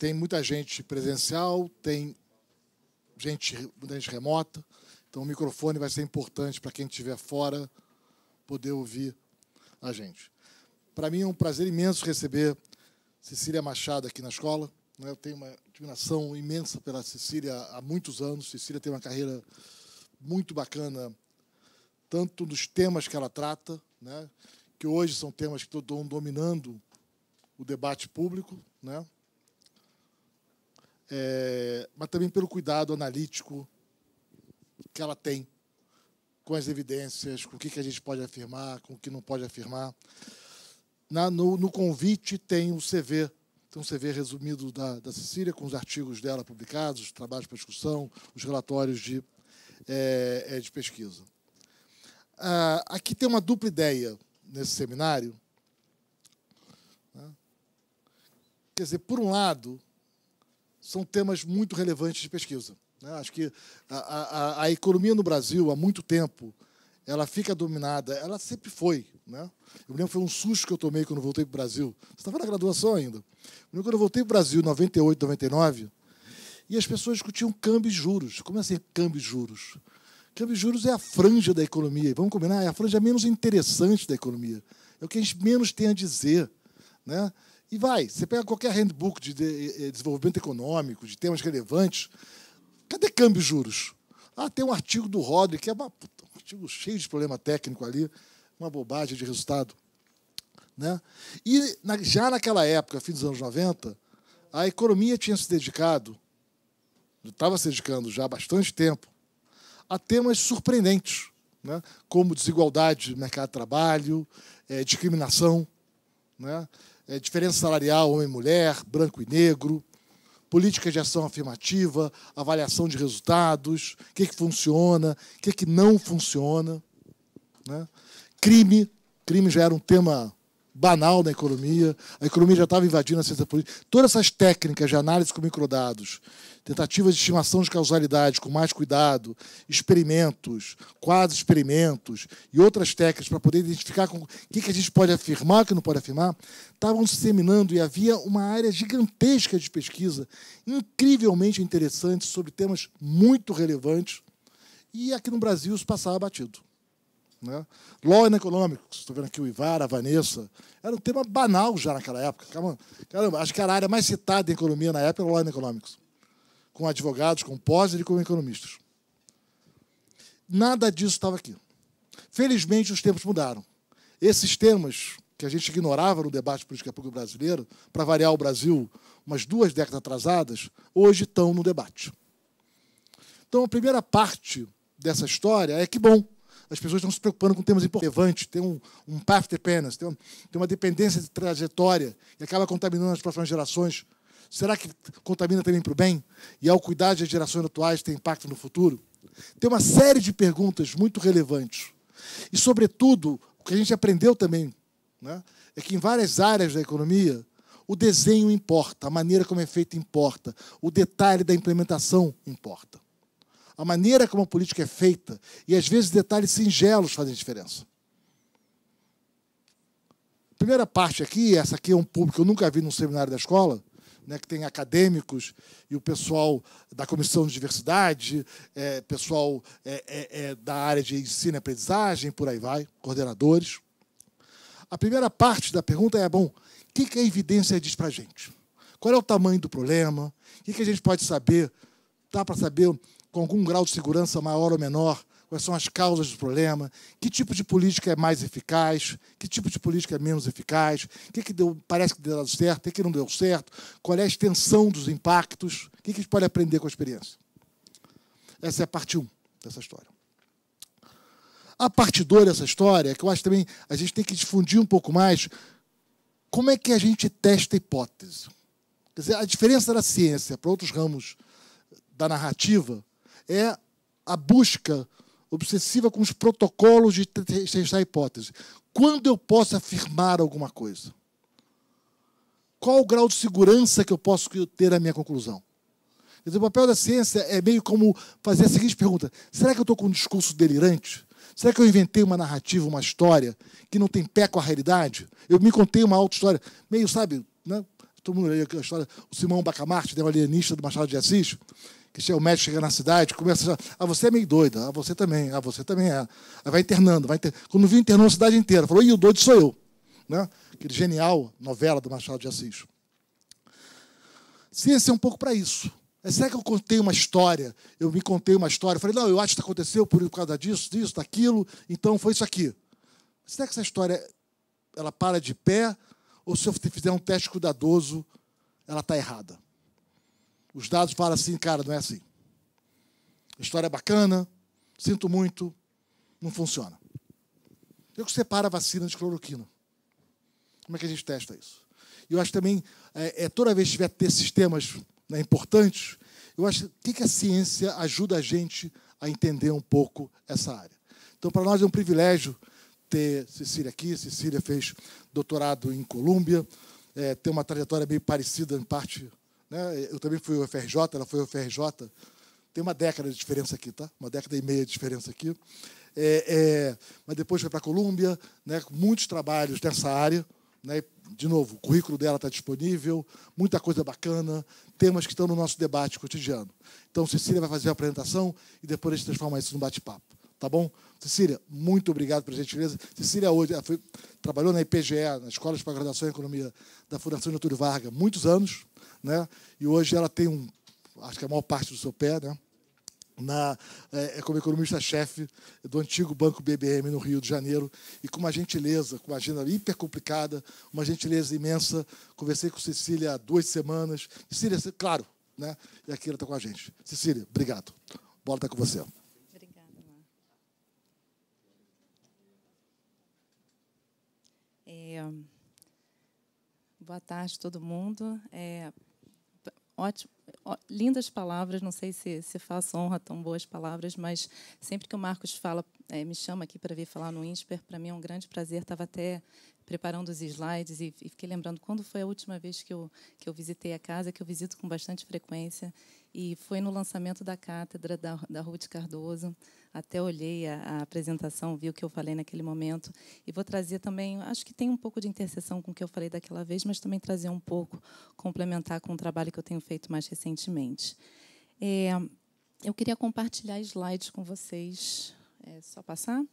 Tem muita gente presencial, tem gente, muita gente remota. Então, o microfone vai ser importante para quem estiver fora poder ouvir a gente. Para mim é um prazer imenso receber Cecília Machado aqui na escola. Né? Eu tenho uma admiração imensa pela Cecília há muitos anos. Cecília tem uma carreira muito bacana, tanto nos temas que ela trata, né? que hoje são temas que estão dominando o debate público, né? é, mas também pelo cuidado analítico que ela tem com as evidências, com o que, a gente pode afirmar, com o que não pode afirmar. Na, no, no convite tem o um CV, tem um CV resumido da, da Cecília, com os artigos dela publicados, os trabalhos para discussão, os relatórios de, é, é, de pesquisa. Ah, aqui tem uma dupla ideia nesse seminário. Né? Quer dizer, por um lado, são temas muito relevantes de pesquisa. Né? Acho que a, a, a, economia no Brasil, há muito tempo, ela fica dominada, ela sempre foi. Né? Eu lembro que foi um susto que eu tomei quando voltei para o Brasil. Você estava na graduação ainda. Eu lembro quando eu voltei para o Brasil, em 98, 99, e as pessoas discutiam câmbio e juros. Como é assim, câmbio e juros? Câmbio e juros é a franja da economia. Vamos combinar? É a franja menos interessante da economia. É o que a gente menos tem a dizer. Né? E vai. Você pega qualquer handbook de eh, eh, desenvolvimento econômico, de temas relevantes. Cadê câmbio e juros? Ah, tem um artigo do Rodri, que é uma, um artigo cheio de problema técnico ali, uma bobagem de resultado. Né? E na, já naquela época, fim dos anos 90, a economia tinha se dedicado, estava se dedicando já há bastante tempo, a temas surpreendentes, né? como desigualdade no mercado de trabalho, é, discriminação, né? é, diferença salarial homem-mulher, branco e negro, política de ação afirmativa, avaliação de resultados, o que, é que funciona, o que, é que não funciona. Né? Crime, crime já era um tema banal na economia, a economia já estava invadindo a ciência política. Todas essas técnicas de análise com microdados, tentativas de estimação de causalidade com mais cuidado, experimentos, quase experimentos e outras técnicas para poder identificar com o que, que a gente pode afirmar, o que não pode afirmar, estavam se seminando e havia uma área gigantesca de pesquisa, incrivelmente interessante, sobre temas muito relevantes. E aqui no Brasil isso passava batido. Né? Law and Economics, estou vendo aqui o Ivar, a Vanessa, era um tema banal já naquela época. Caramba, acho que era a área mais citada em economia na época, era Law and Economics, com advogados, com pós e com economistas. Nada disso estava aqui. Felizmente, os tempos mudaram. Esses temas que a gente ignorava no debate político brasileiro, para variar o Brasil umas duas décadas atrasadas, hoje estão no debate. Então, a primeira parte dessa história é que, bom, as pessoas estão se preocupando com temas importantes, tem um, um path dependence, tem, um, tem uma dependência de trajetória e acaba contaminando as próximas gerações. Será que contamina também para o bem? E ao cuidar das gerações atuais tem impacto no futuro? Tem uma série de perguntas muito relevantes. E, sobretudo, o que a gente aprendeu também né, é que em várias áreas da economia o desenho importa, a maneira como é feito importa, o detalhe da implementação importa. A maneira como a política é feita e às vezes detalhes singelos fazem diferença. A primeira parte aqui, essa aqui é um público que eu nunca vi num seminário da escola, né, que tem acadêmicos e o pessoal da comissão de diversidade, é, pessoal é, é, é da área de ensino e aprendizagem, por aí vai, coordenadores. A primeira parte da pergunta é: bom, o que, que a evidência diz para a gente? Qual é o tamanho do problema? O que, que a gente pode saber? Dá para saber com algum grau de segurança maior ou menor, quais são as causas do problema, que tipo de política é mais eficaz, que tipo de política é menos eficaz, o que, que deu, parece que deu certo, o que, que não deu certo, qual é a extensão dos impactos, o que, que a gente pode aprender com a experiência. Essa é a parte 1 um dessa história. A parte 2 dessa história, é que eu acho também a gente tem que difundir um pouco mais, como é que a gente testa a hipótese? Quer dizer, a diferença da ciência para outros ramos da narrativa é a busca obsessiva com os protocolos de testar hipótese. Quando eu posso afirmar alguma coisa? Qual o grau de segurança que eu posso ter a minha conclusão? o papel da ciência é meio como fazer a seguinte pergunta: será que eu estou com um discurso delirante? Será que eu inventei uma narrativa, uma história que não tem pé com a realidade? Eu me contei uma auto-história, meio, sabe, né? todo mundo lê a história, o Simão Bacamarte, né, o alienista do Machado de Assis, que o médico chega na cidade, começa a ah, você é meio doida, ah, você também, ah, você também é. Aí vai internando, vai inter... Quando viu, internou a cidade inteira. Falou, e o doido sou eu. Né? Aquele genial novela do Machado de Assis. Ciência é um pouco para isso. É, será que eu contei uma história? Eu me contei uma história. Eu falei, não, eu acho que aconteceu por causa disso, disso, daquilo, então foi isso aqui. Será que essa história ela para de pé? Ou se eu fizer um teste cuidadoso, ela está errada? Os dados falam assim, cara, não é assim. A história é bacana, sinto muito, não funciona. Eu que separa a vacina de cloroquina. Como é que a gente testa isso? eu acho também, é, é, toda vez que tiver ter sistemas né, importantes, eu acho que, que a ciência ajuda a gente a entender um pouco essa área. Então, para nós é um privilégio ter Cecília aqui. Cecília fez doutorado em Colômbia, é, tem uma trajetória bem parecida em parte né? Eu também fui o FRJ, ela foi o FRJ. Tem uma década de diferença aqui, tá? Uma década e meia de diferença aqui. É, é, mas depois foi para a Colômbia, né? muitos trabalhos nessa área. Né? De novo, o currículo dela está disponível, muita coisa bacana, temas que estão no nosso debate cotidiano. Então, Cecília vai fazer a apresentação e depois a gente transforma isso num bate-papo. Tá bom? Cecília, muito obrigado pela gentileza. Cecília hoje foi, trabalhou na IPGE, na Escola de Pagradação em Economia da Fundação Getúlio Vargas, muitos anos, né? E hoje ela tem um, acho que a maior parte do seu pé, né? Na, é, é como economista-chefe do antigo Banco BBM no Rio de Janeiro, e com uma gentileza, com uma agenda hiper complicada, uma gentileza imensa. Conversei com Cecília há duas semanas. Cecília, claro, né? e aqui ela está com a gente. Cecília, obrigado. Bola está com você. É, boa tarde, todo mundo. É, ótimo, ó, lindas palavras, não sei se, se faço honra tão boas palavras, mas sempre que o Marcos fala, é, me chama aqui para vir falar no INSPER, para mim é um grande prazer. Estava até preparando os slides e, e fiquei lembrando quando foi a última vez que eu, que eu visitei a casa, que eu visito com bastante frequência, e foi no lançamento da cátedra da, da Ruth Cardoso. Até olhei a, a apresentação, vi o que eu falei naquele momento. E vou trazer também, acho que tem um pouco de interseção com o que eu falei daquela vez, mas também trazer um pouco, complementar com o trabalho que eu tenho feito mais recentemente. É, eu queria compartilhar slides com vocês. É só passar?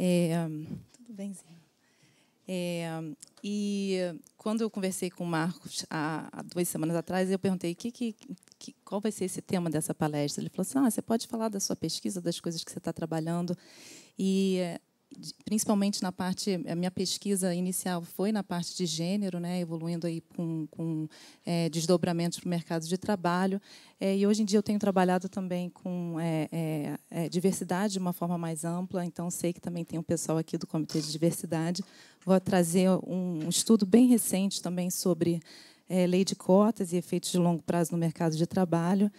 É, hum, tudo bem, Zinho. É, hum, e quando eu conversei com o Marcos há, há duas semanas atrás, eu perguntei que, que, que, qual vai ser esse tema dessa palestra. Ele falou assim: ah, você pode falar da sua pesquisa, das coisas que você está trabalhando. E principalmente na parte a minha pesquisa inicial foi na parte de gênero né evoluindo aí com, com é, desdobramentos para o mercado de trabalho é, e hoje em dia eu tenho trabalhado também com é, é, é, diversidade de uma forma mais ampla então sei que também tem um pessoal aqui do comitê de diversidade vou trazer um, estudo bem recente também sobre é, lei de cotas e efeitos de longo prazo no mercado de trabalho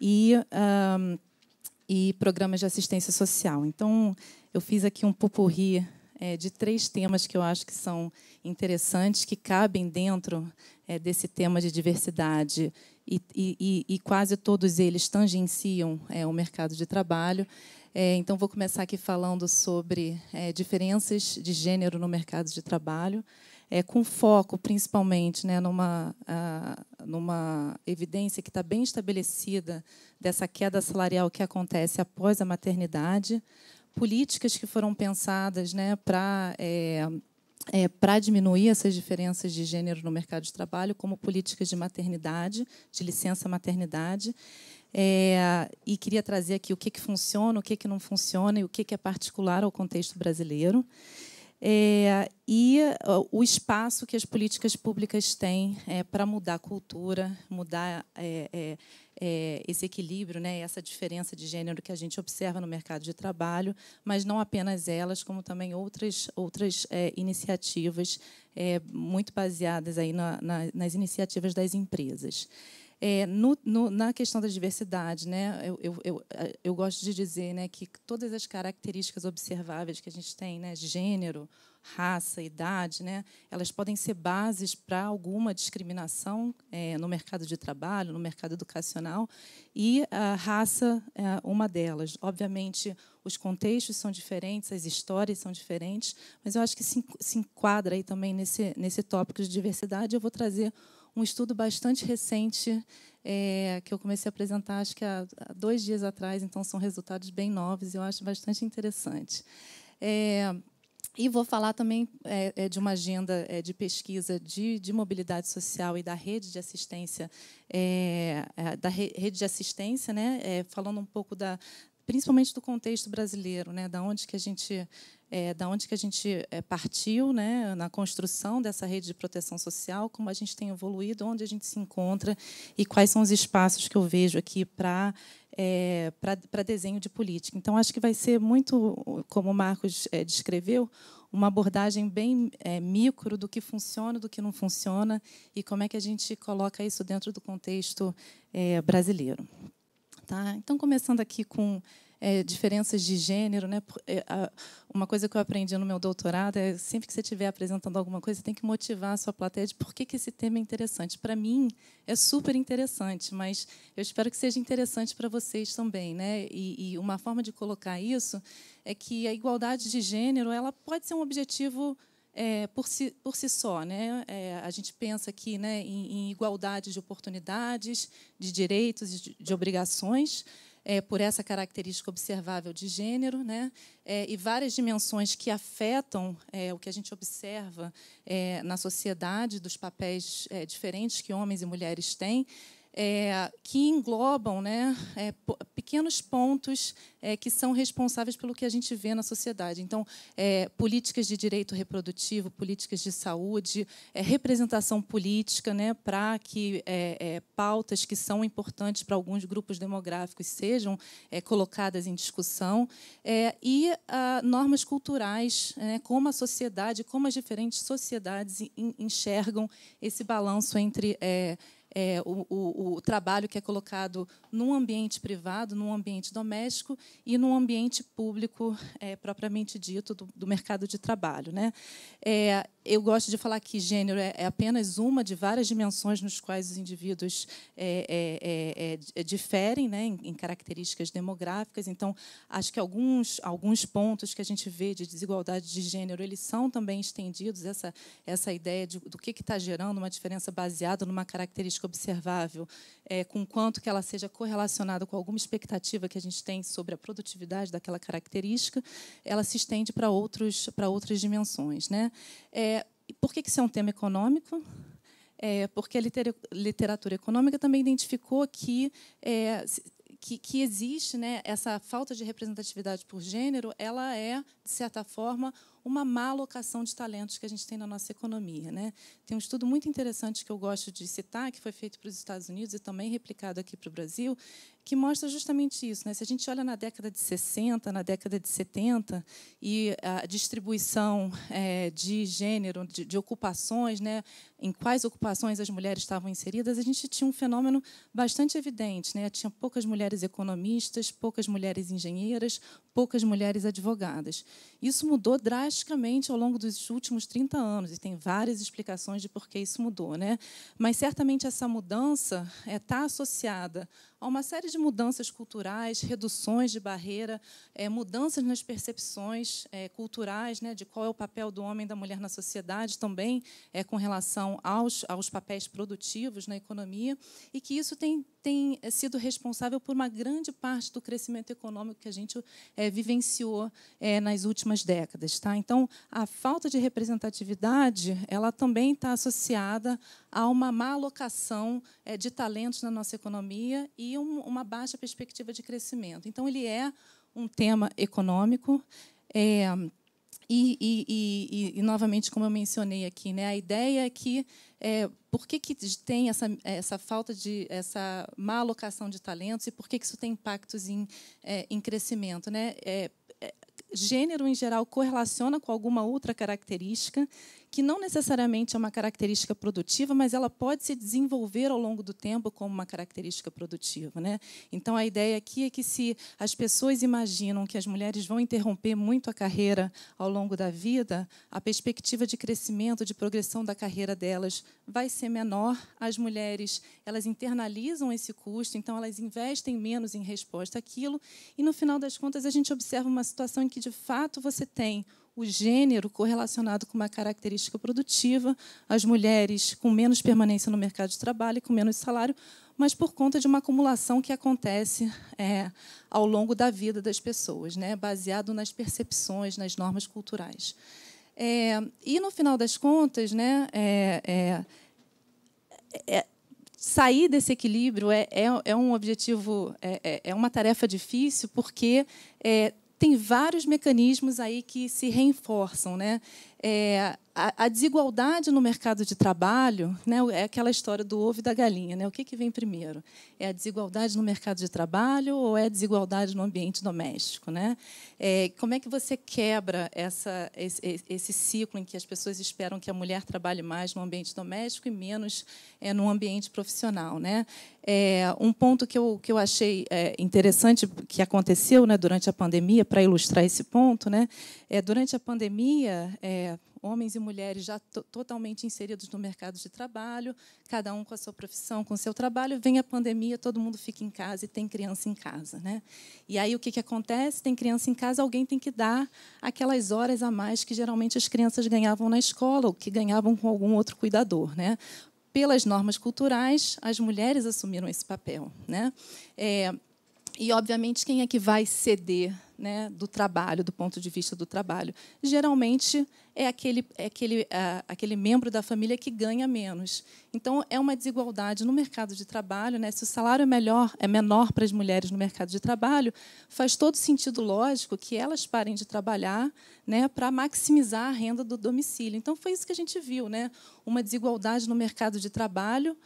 e um, e programas de assistência social então eu fiz aqui um pupurri é, de três temas que eu acho que são interessantes, que cabem dentro é, desse tema de diversidade e, e, e, quase todos eles tangenciam é, o mercado de trabalho. É, então, vou começar aqui falando sobre é, diferenças de gênero no mercado de trabalho, é, com foco principalmente né, numa, a, numa evidência que está bem estabelecida dessa queda salarial que acontece após a maternidade, políticas que foram pensadas né, para é, é, para diminuir essas diferenças de gênero no mercado de trabalho, como políticas de maternidade, de licença maternidade. É, e queria trazer aqui o que, que funciona, o que, que não funciona e o que, que é particular ao contexto brasileiro. É, e o espaço que as políticas públicas têm é, para mudar a cultura, mudar é, é, é, esse equilíbrio, né, essa diferença de gênero que a gente observa no mercado de trabalho, mas não apenas elas, como também outras, outras é, iniciativas é, muito baseadas aí na, na, nas iniciativas das empresas. É, no, no, na questão da diversidade, né, eu, eu, eu, é, eu, gosto de dizer né, que todas as características observáveis que a gente tem, né, gênero, raça, idade, né, elas podem ser bases para alguma discriminação é, no mercado de trabalho, no mercado educacional, e a raça é uma delas. Obviamente, os contextos são diferentes, as histórias são diferentes, mas eu acho que se, se enquadra aí também nesse, nesse tópico de diversidade. Eu vou trazer um estudo bastante recente é, que eu comecei a apresentar, acho que há, há, dois dias atrás, então são resultados bem novos, e eu acho bastante interessante. É, e vou falar também é, é de uma agenda é, de pesquisa de, de, mobilidade social e da rede de assistência, é, da re, rede de assistência, né, falando um pouco da, principalmente do contexto brasileiro, né, da onde que a gente é, da onde que a gente é, partiu né, na construção dessa rede de proteção social, como a gente tem evoluído, onde a gente se encontra e quais são os espaços que eu vejo aqui para é, para desenho de política. Então, acho que vai ser muito, como o Marcos é, descreveu, uma abordagem bem é, micro do que funciona, do que não funciona e como é que a gente coloca isso dentro do contexto é, brasileiro. Tá? Então, começando aqui com é, diferenças de gênero. Né? É, uma coisa que eu aprendi no meu doutorado é sempre que você estiver apresentando alguma coisa, tem que motivar a sua plateia de por que, que esse tema é interessante. Para mim, é super interessante, mas eu espero que seja interessante para vocês também. Né? E, e uma forma de colocar isso é que a igualdade de gênero ela pode ser um objetivo é, por, si, por si só. Né? É, a gente pensa aqui né, em, em, igualdade de oportunidades, de direitos, de, de obrigações, é, por essa característica observável de gênero, né? É, e várias dimensões que afetam é, o que a gente observa é, na sociedade, dos papéis é, diferentes que homens e mulheres têm é, que englobam né, é, pequenos pontos é, que são responsáveis pelo que a gente vê na sociedade. Então, é, políticas de direito reprodutivo, políticas de saúde, é, representação política, né, para que é, pautas que são importantes para alguns grupos demográficos sejam colocadas em discussão, e a, ah, normas culturais, né, como a sociedade, como as diferentes sociedades enxergam esse balanço entre é, o, o, o, trabalho que é colocado num ambiente privado, num ambiente doméstico e num ambiente público, é, propriamente dito, do, do, mercado de trabalho. Né? É, eu gosto de falar que gênero é, é apenas uma de várias dimensões nos quais os indivíduos é, é, é, é diferem né, em, características demográficas. Então, acho que alguns, alguns pontos que a gente vê de desigualdade de gênero eles são também estendidos, essa, essa ideia de, do que está gerando uma diferença baseada numa característica observável, é, com quanto que ela seja correlacionada com alguma expectativa que a gente tem sobre a produtividade daquela característica, ela se estende para outros para outras dimensões, né? É, por que isso é um tema econômico? É, porque a literatura econômica também identificou que, é, que, que, existe né, essa falta de representatividade por gênero, ela é, de certa forma, uma má alocação de talentos que a gente tem na nossa economia. Né? Tem um estudo muito interessante que eu gosto de citar, que foi feito para os Estados Unidos e também replicado aqui para o Brasil, que mostra justamente isso. Né? Se a gente olha na década de 60, na década de 70, e a distribuição é, de gênero, de, de ocupações, né? em quais ocupações as mulheres estavam inseridas, a gente tinha um fenômeno bastante evidente. Né? Tinha poucas mulheres economistas, poucas mulheres engenheiras, poucas mulheres advogadas. Isso mudou drasticamente drasticamente ao longo dos últimos 30 anos, e tem várias explicações de por que isso mudou. Né? Mas certamente essa mudança está eh, associada a uma série de mudanças culturais, reduções de barreira, é, mudanças nas percepções é, culturais, né, de qual é o papel do homem e da mulher na sociedade também, é, com relação aos, aos papéis produtivos na economia, e que isso tem, tem é, sido responsável por uma grande parte do crescimento econômico que a gente é, vivenciou é, nas últimas décadas. Tá? Então, a falta de representatividade ela também está associada a uma má alocação é, de talentos na nossa economia e um, uma baixa perspectiva de crescimento. Então, ele é um tema econômico. É, e, e, e, e, novamente, como eu mencionei aqui, né, a ideia é que é, por que, que tem essa, essa falta de essa má alocação de talentos e por que, que isso tem impactos em, é, em crescimento, né? É, é gênero em geral correlaciona com alguma outra característica que não necessariamente é uma característica produtiva, mas ela pode se desenvolver ao longo do tempo como uma característica produtiva. Né? Então, a ideia aqui é que se as pessoas imaginam que as mulheres vão interromper muito a carreira ao longo da vida, a perspectiva de crescimento, de progressão da carreira delas vai ser menor. As mulheres elas internalizam esse custo, então elas investem menos em resposta àquilo. E, no final das contas, a gente observa uma situação em que, de fato, você tem o gênero correlacionado com uma característica produtiva, as mulheres com menos permanência no mercado de trabalho e com menos salário, mas por conta de uma acumulação que acontece é, ao longo da vida das pessoas, né, baseado nas percepções, nas normas culturais. É, e no final das contas, né, é, é, é sair desse equilíbrio é, é, é um objetivo, é, é, é uma tarefa difícil, porque tem vários mecanismos aí que se reforçam, né? É, a, a, desigualdade no mercado de trabalho né, é aquela história do ovo e da galinha. Né? O que, que vem primeiro? É a desigualdade no mercado de trabalho ou é a desigualdade no ambiente doméstico? Né? É, como é que você quebra essa, esse, esse, ciclo em que as pessoas esperam que a mulher trabalhe mais no ambiente doméstico e menos é, no ambiente profissional? Né? É, um ponto que eu, que eu achei é, interessante que aconteceu né, durante a pandemia, para ilustrar esse ponto, né, é, durante a pandemia, é, homens e mulheres já totalmente inseridos no mercado de trabalho, cada um com a sua profissão, com o seu trabalho. Vem a pandemia, todo mundo fica em casa e tem criança em casa. Né? E aí o que, que acontece? Tem criança em casa, alguém tem que dar aquelas horas a mais que geralmente as crianças ganhavam na escola ou que ganhavam com algum outro cuidador. Né? Pelas normas culturais, as mulheres assumiram esse papel. Né? É, e, obviamente, quem é que vai ceder né, do trabalho, do ponto de vista do trabalho. Geralmente é aquele, é aquele, é, aquele membro da família que ganha menos. Então é uma desigualdade no mercado de trabalho. Né? Se o salário é, melhor, é menor para as mulheres no mercado de trabalho, faz todo sentido lógico que elas parem de trabalhar né, para maximizar a renda do domicílio. Então foi isso que a gente viu, né? uma desigualdade no mercado de trabalho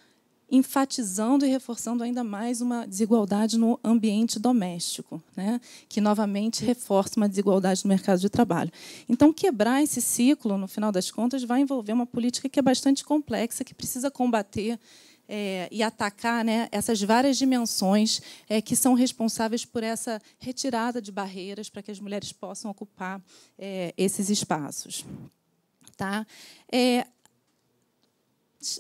enfatizando e reforçando ainda mais uma desigualdade no ambiente doméstico, né? que novamente reforça uma desigualdade no mercado de trabalho. Então, quebrar esse ciclo, no final das contas, vai envolver uma política que é bastante complexa, que precisa combater é, e atacar né, essas várias dimensões é, que são responsáveis por essa retirada de barreiras para que as mulheres possam ocupar é, esses espaços. Tá? É,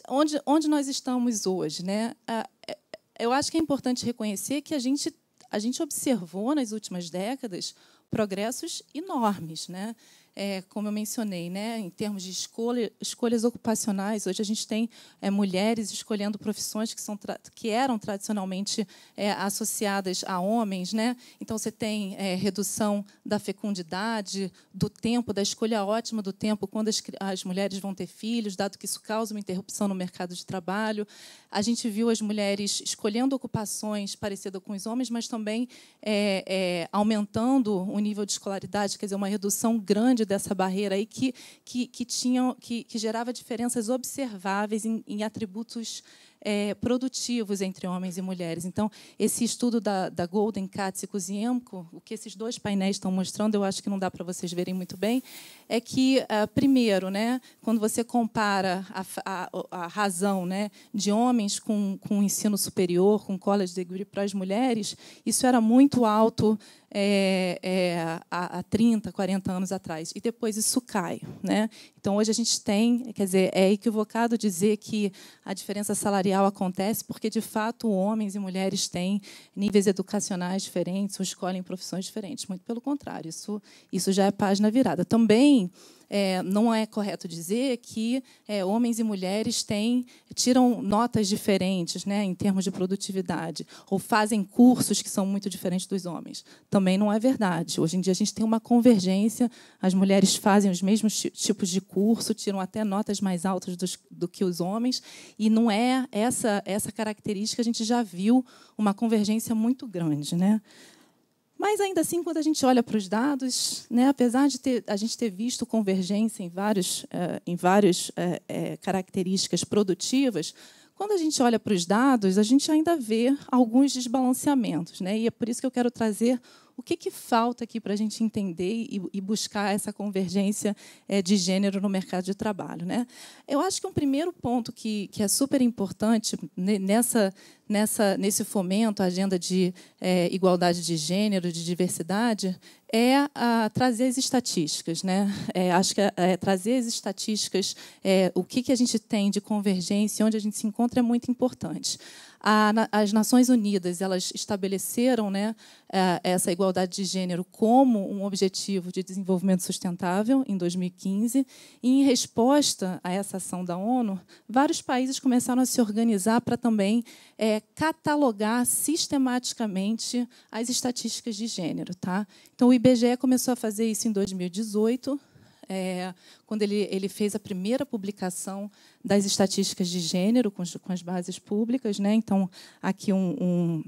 onde, onde nós estamos hoje, né? Ah, é, eu acho que é importante reconhecer que a gente, a gente observou nas últimas décadas progressos enormes, né? é, como eu mencionei, né, em termos de escolha, escolhas ocupacionais, hoje a gente tem é, mulheres escolhendo profissões que, são, que eram tradicionalmente é, associadas a homens. Né? Então, você tem é, redução da fecundidade, do tempo, da escolha ótima do tempo, quando as, as mulheres vão ter filhos, dado que isso causa uma interrupção no mercado de trabalho. A gente viu as mulheres escolhendo ocupações parecidas com os homens, mas também é, é, aumentando o nível de escolaridade, quer dizer, uma redução grande grande dessa barreira aí que, que, que, tinham que, que gerava diferenças observáveis em, em atributos é, produtivos entre homens e mulheres. Então, esse estudo da, da Golden, Katz e Kuziemko, o que esses dois painéis estão mostrando, eu acho que não dá para vocês verem muito bem, é que, é, primeiro, né, quando você compara a, a, a razão né, de homens com, com ensino superior, com college degree para as mulheres, isso era muito alto é, é, há, há 30, 40 anos atrás. E depois isso cai. Né? Então, hoje a gente tem, quer dizer, é equivocado dizer que a diferença salarial acontece porque, de fato, homens e mulheres têm níveis educacionais diferentes ou escolhem profissões diferentes. Muito pelo contrário, isso, isso já é página virada. Também é, não é correto dizer que é, homens e mulheres têm, tiram notas diferentes né, em termos de produtividade, ou fazem cursos que são muito diferentes dos homens. Também não é verdade. Hoje em dia a gente tem uma convergência, as mulheres fazem os mesmos tipos de curso, tiram até notas mais altas dos, do que os homens, e não é essa, essa característica, a gente já viu uma convergência muito grande. Né? Mas ainda assim, quando a gente olha para os dados, né, apesar de ter, a gente ter visto convergência em, vários, eh, em várias eh, eh, características produtivas, quando a gente olha para os dados, a gente ainda vê alguns desbalanceamentos, né? E é por isso que eu quero trazer o que, que falta aqui para a gente entender e, e, buscar essa convergência é, de gênero no mercado de trabalho? Né? Eu acho que um primeiro ponto que, que é super importante nessa, nessa, nesse fomento a agenda de é, igualdade de gênero, de diversidade, é a, trazer as estatísticas. Né? É, acho que é, trazer as estatísticas, é, o que, que a gente tem de convergência, onde a gente se encontra, é muito importante as Nações Unidas elas estabeleceram né, é, essa igualdade de gênero como um objetivo de desenvolvimento sustentável em 2015. E, em resposta a essa ação da ONU, vários países começaram a se organizar para também é, catalogar sistematicamente as estatísticas de gênero. Tá? Então, o IBGE começou a fazer isso em 2018 é, quando ele, ele fez a primeira publicação das estatísticas de gênero com, com as bases públicas. Né? Então, aqui um, um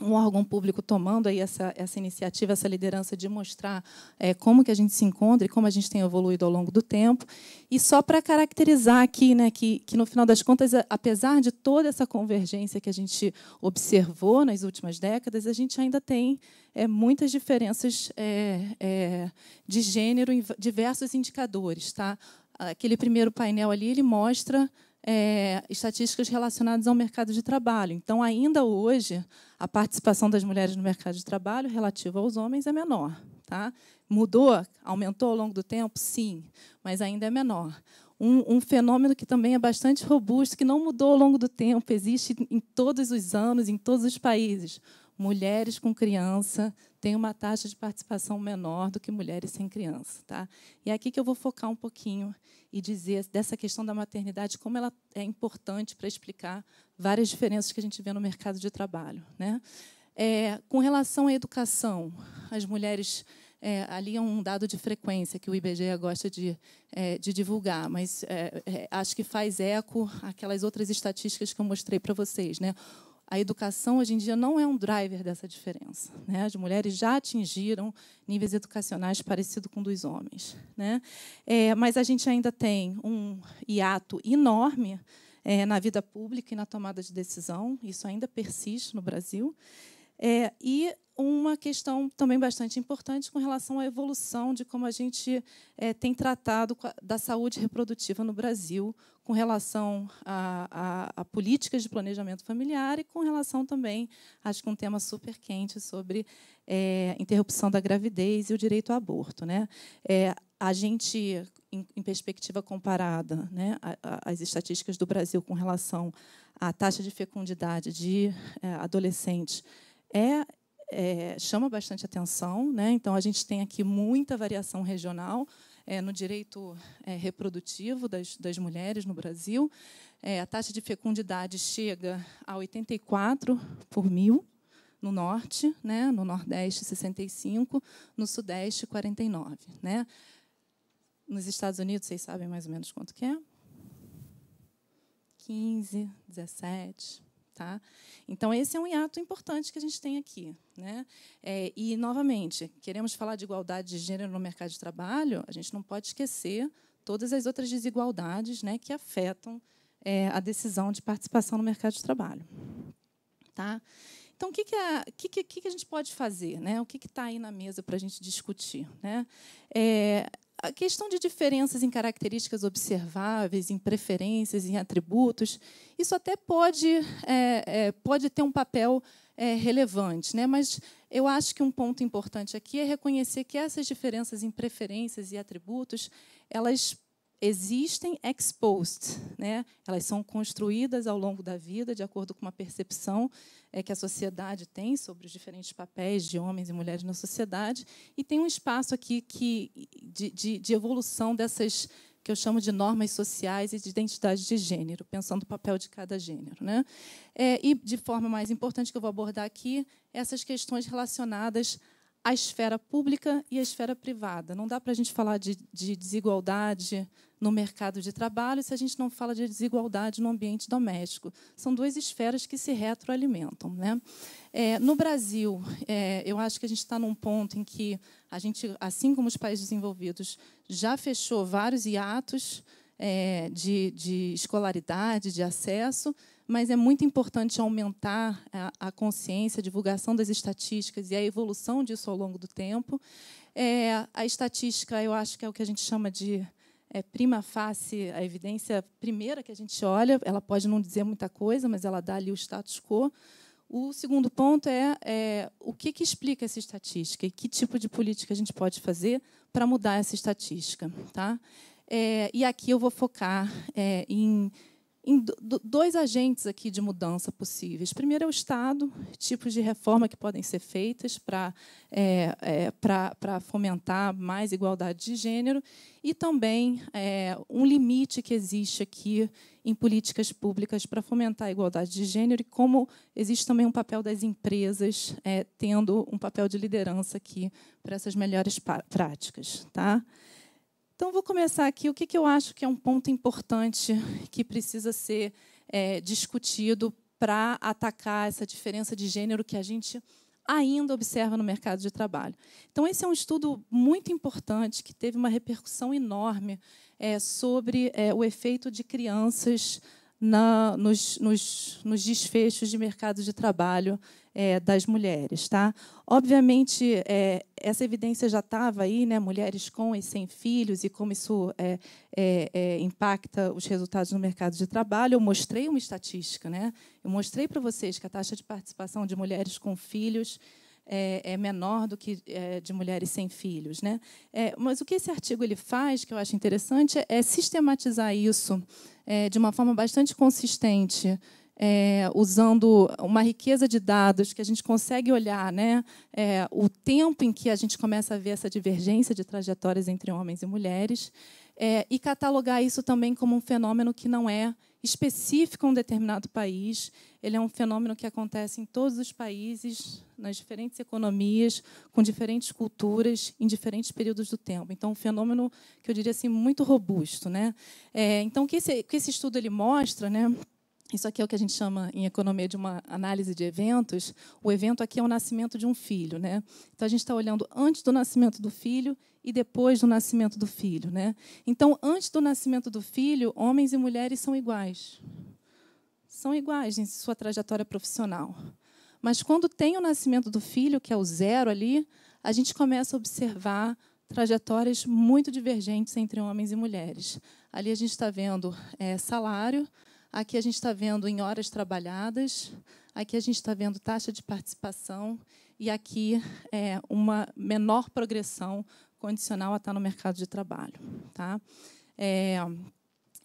um órgão público tomando aí essa, essa iniciativa, essa liderança de mostrar é, como que a gente se encontra e como a gente tem evoluído ao longo do tempo. E só para caracterizar aqui, né, que, que no final das contas, apesar de toda essa convergência que a gente observou nas últimas décadas, a gente ainda tem é, muitas diferenças é, é, de gênero em diversos indicadores, tá? Aquele primeiro painel ali ele mostra é, estatísticas relacionadas ao mercado de trabalho. Então, ainda hoje, a participação das mulheres no mercado de trabalho relativa aos homens é menor. Tá? Mudou? Aumentou ao longo do tempo? Sim, mas ainda é menor. Um, um, fenômeno que também é bastante robusto, que não mudou ao longo do tempo, existe em todos os anos, em todos os países. Mulheres com criança tem uma taxa de participação menor do que mulheres sem criança. Tá? E é aqui que eu vou focar um pouquinho e dizer dessa questão da maternidade, como ela é importante para explicar várias diferenças que a gente vê no mercado de trabalho. Né? É, com relação à educação, as mulheres é, ali é um dado de frequência que o IBGE gosta de, é, de divulgar, mas é, é, acho que faz eco aquelas outras estatísticas que eu mostrei para vocês. Né? a educação hoje em dia não é um driver dessa diferença. Né? As mulheres já atingiram níveis educacionais parecidos com dos homens. Né? É, mas a gente ainda tem um hiato enorme é, na vida pública e na tomada de decisão, isso ainda persiste no Brasil. É, e uma questão também bastante importante com relação à evolução de como a gente é, tem tratado da saúde reprodutiva no Brasil, com relação a, a, a, políticas de planejamento familiar e com relação também, acho que um tema super quente sobre é, interrupção da gravidez e o direito ao aborto. Né? É, a gente, em, em perspectiva comparada, né, a, as estatísticas do Brasil com relação à taxa de fecundidade de é, adolescentes é é, chama bastante atenção. Né? Então, a gente tem aqui muita variação regional é, no direito é, reprodutivo das, das, mulheres no Brasil. É, a taxa de fecundidade chega a 84 por mil no norte, né? no nordeste, 65, no sudeste, 49. Né? Nos Estados Unidos, vocês sabem mais ou menos quanto que é? 15, 17. Tá? Então, esse é um hiato importante que a gente tem aqui. Né? É, e, novamente, queremos falar de igualdade de gênero no mercado de trabalho, a gente não pode esquecer todas as outras desigualdades né, que afetam é, a decisão de participação no mercado de trabalho. Tá? Então, o que, que, a, que, que, que a gente pode fazer? Né? O que está aí na mesa para a gente discutir? Né? É, a questão de diferenças em características observáveis, em preferências, em atributos, isso até pode, é, é, pode ter um papel é, relevante, né? mas eu acho que um ponto importante aqui é reconhecer que essas diferenças em preferências e atributos elas existem exposed, né? Elas são construídas ao longo da vida de acordo com uma percepção é, que a sociedade tem sobre os diferentes papéis de homens e mulheres na sociedade e tem um espaço aqui que de, de, de evolução dessas que eu chamo de normas sociais e de identidade de gênero, pensando o papel de cada gênero, né? É, e de forma mais importante que eu vou abordar aqui essas questões relacionadas a esfera pública e a esfera privada. Não dá para a gente falar de, de, desigualdade no mercado de trabalho se a gente não fala de desigualdade no ambiente doméstico. São duas esferas que se retroalimentam. Né? É, no Brasil, é, eu acho que a gente está num ponto em que a gente, assim como os países desenvolvidos, já fechou vários hiatos é, de, de, escolaridade, de acesso, mas é muito importante aumentar a, a, consciência, a divulgação das estatísticas e a evolução disso ao longo do tempo. É, a estatística, eu acho que é o que a gente chama de é, prima face, a evidência primeira que a gente olha, ela pode não dizer muita coisa, mas ela dá ali o status quo. O segundo ponto é, é o que, que, explica essa estatística e que tipo de política a gente pode fazer para mudar essa estatística. Tá? É, e aqui eu vou focar é, em, em do, dois agentes aqui de mudança possíveis. Primeiro é o Estado, tipos de reforma que podem ser feitas para é, é para fomentar mais igualdade de gênero e também é, um limite que existe aqui em políticas públicas para fomentar a igualdade de gênero e como existe também um papel das empresas é, tendo um papel de liderança aqui para essas melhores práticas, tá? Então, vou começar aqui o que, que eu acho que é um ponto importante que precisa ser é, discutido para atacar essa diferença de gênero que a gente ainda observa no mercado de trabalho. Então, esse é um estudo muito importante que teve uma repercussão enorme é, sobre é, o efeito de crianças na, nos, nos, nos desfechos de mercado de trabalho é, das mulheres. Tá? Obviamente, é, essa evidência já estava aí, né? mulheres com e sem filhos, e como isso é, é, é, impacta os resultados no mercado de trabalho. Eu mostrei uma estatística, né? eu mostrei para vocês que a taxa de participação de mulheres com filhos é, é menor do que de mulheres sem filhos. Né? mas o que esse artigo ele faz, que eu acho interessante, é sistematizar isso de uma forma bastante consistente é, usando uma riqueza de dados que a gente consegue olhar né, é, o tempo em que a gente começa a ver essa divergência de trajetórias entre homens e mulheres, é, e catalogar isso também como um fenômeno que não é específico a um determinado país, ele é um fenômeno que acontece em todos os países, nas diferentes economias, com diferentes culturas, em diferentes períodos do tempo. Então, um fenômeno que eu diria assim muito robusto, né? É, então, o que esse, que esse estudo ele mostra, né? Isso aqui é o que a gente chama em economia de uma análise de eventos. O evento aqui é o nascimento de um filho, né? Então a gente está olhando antes do nascimento do filho e depois do nascimento do filho, né? Então antes do nascimento do filho, homens e mulheres são iguais, são iguais em sua trajetória profissional. Mas quando tem o nascimento do filho, que é o zero ali, a gente começa a observar trajetórias muito divergentes entre homens e mulheres. Ali a gente está vendo é, salário, Aqui a gente está vendo em horas trabalhadas, aqui a gente está vendo taxa de participação e aqui é, uma menor progressão condicional a estar no mercado de trabalho. Tá? É,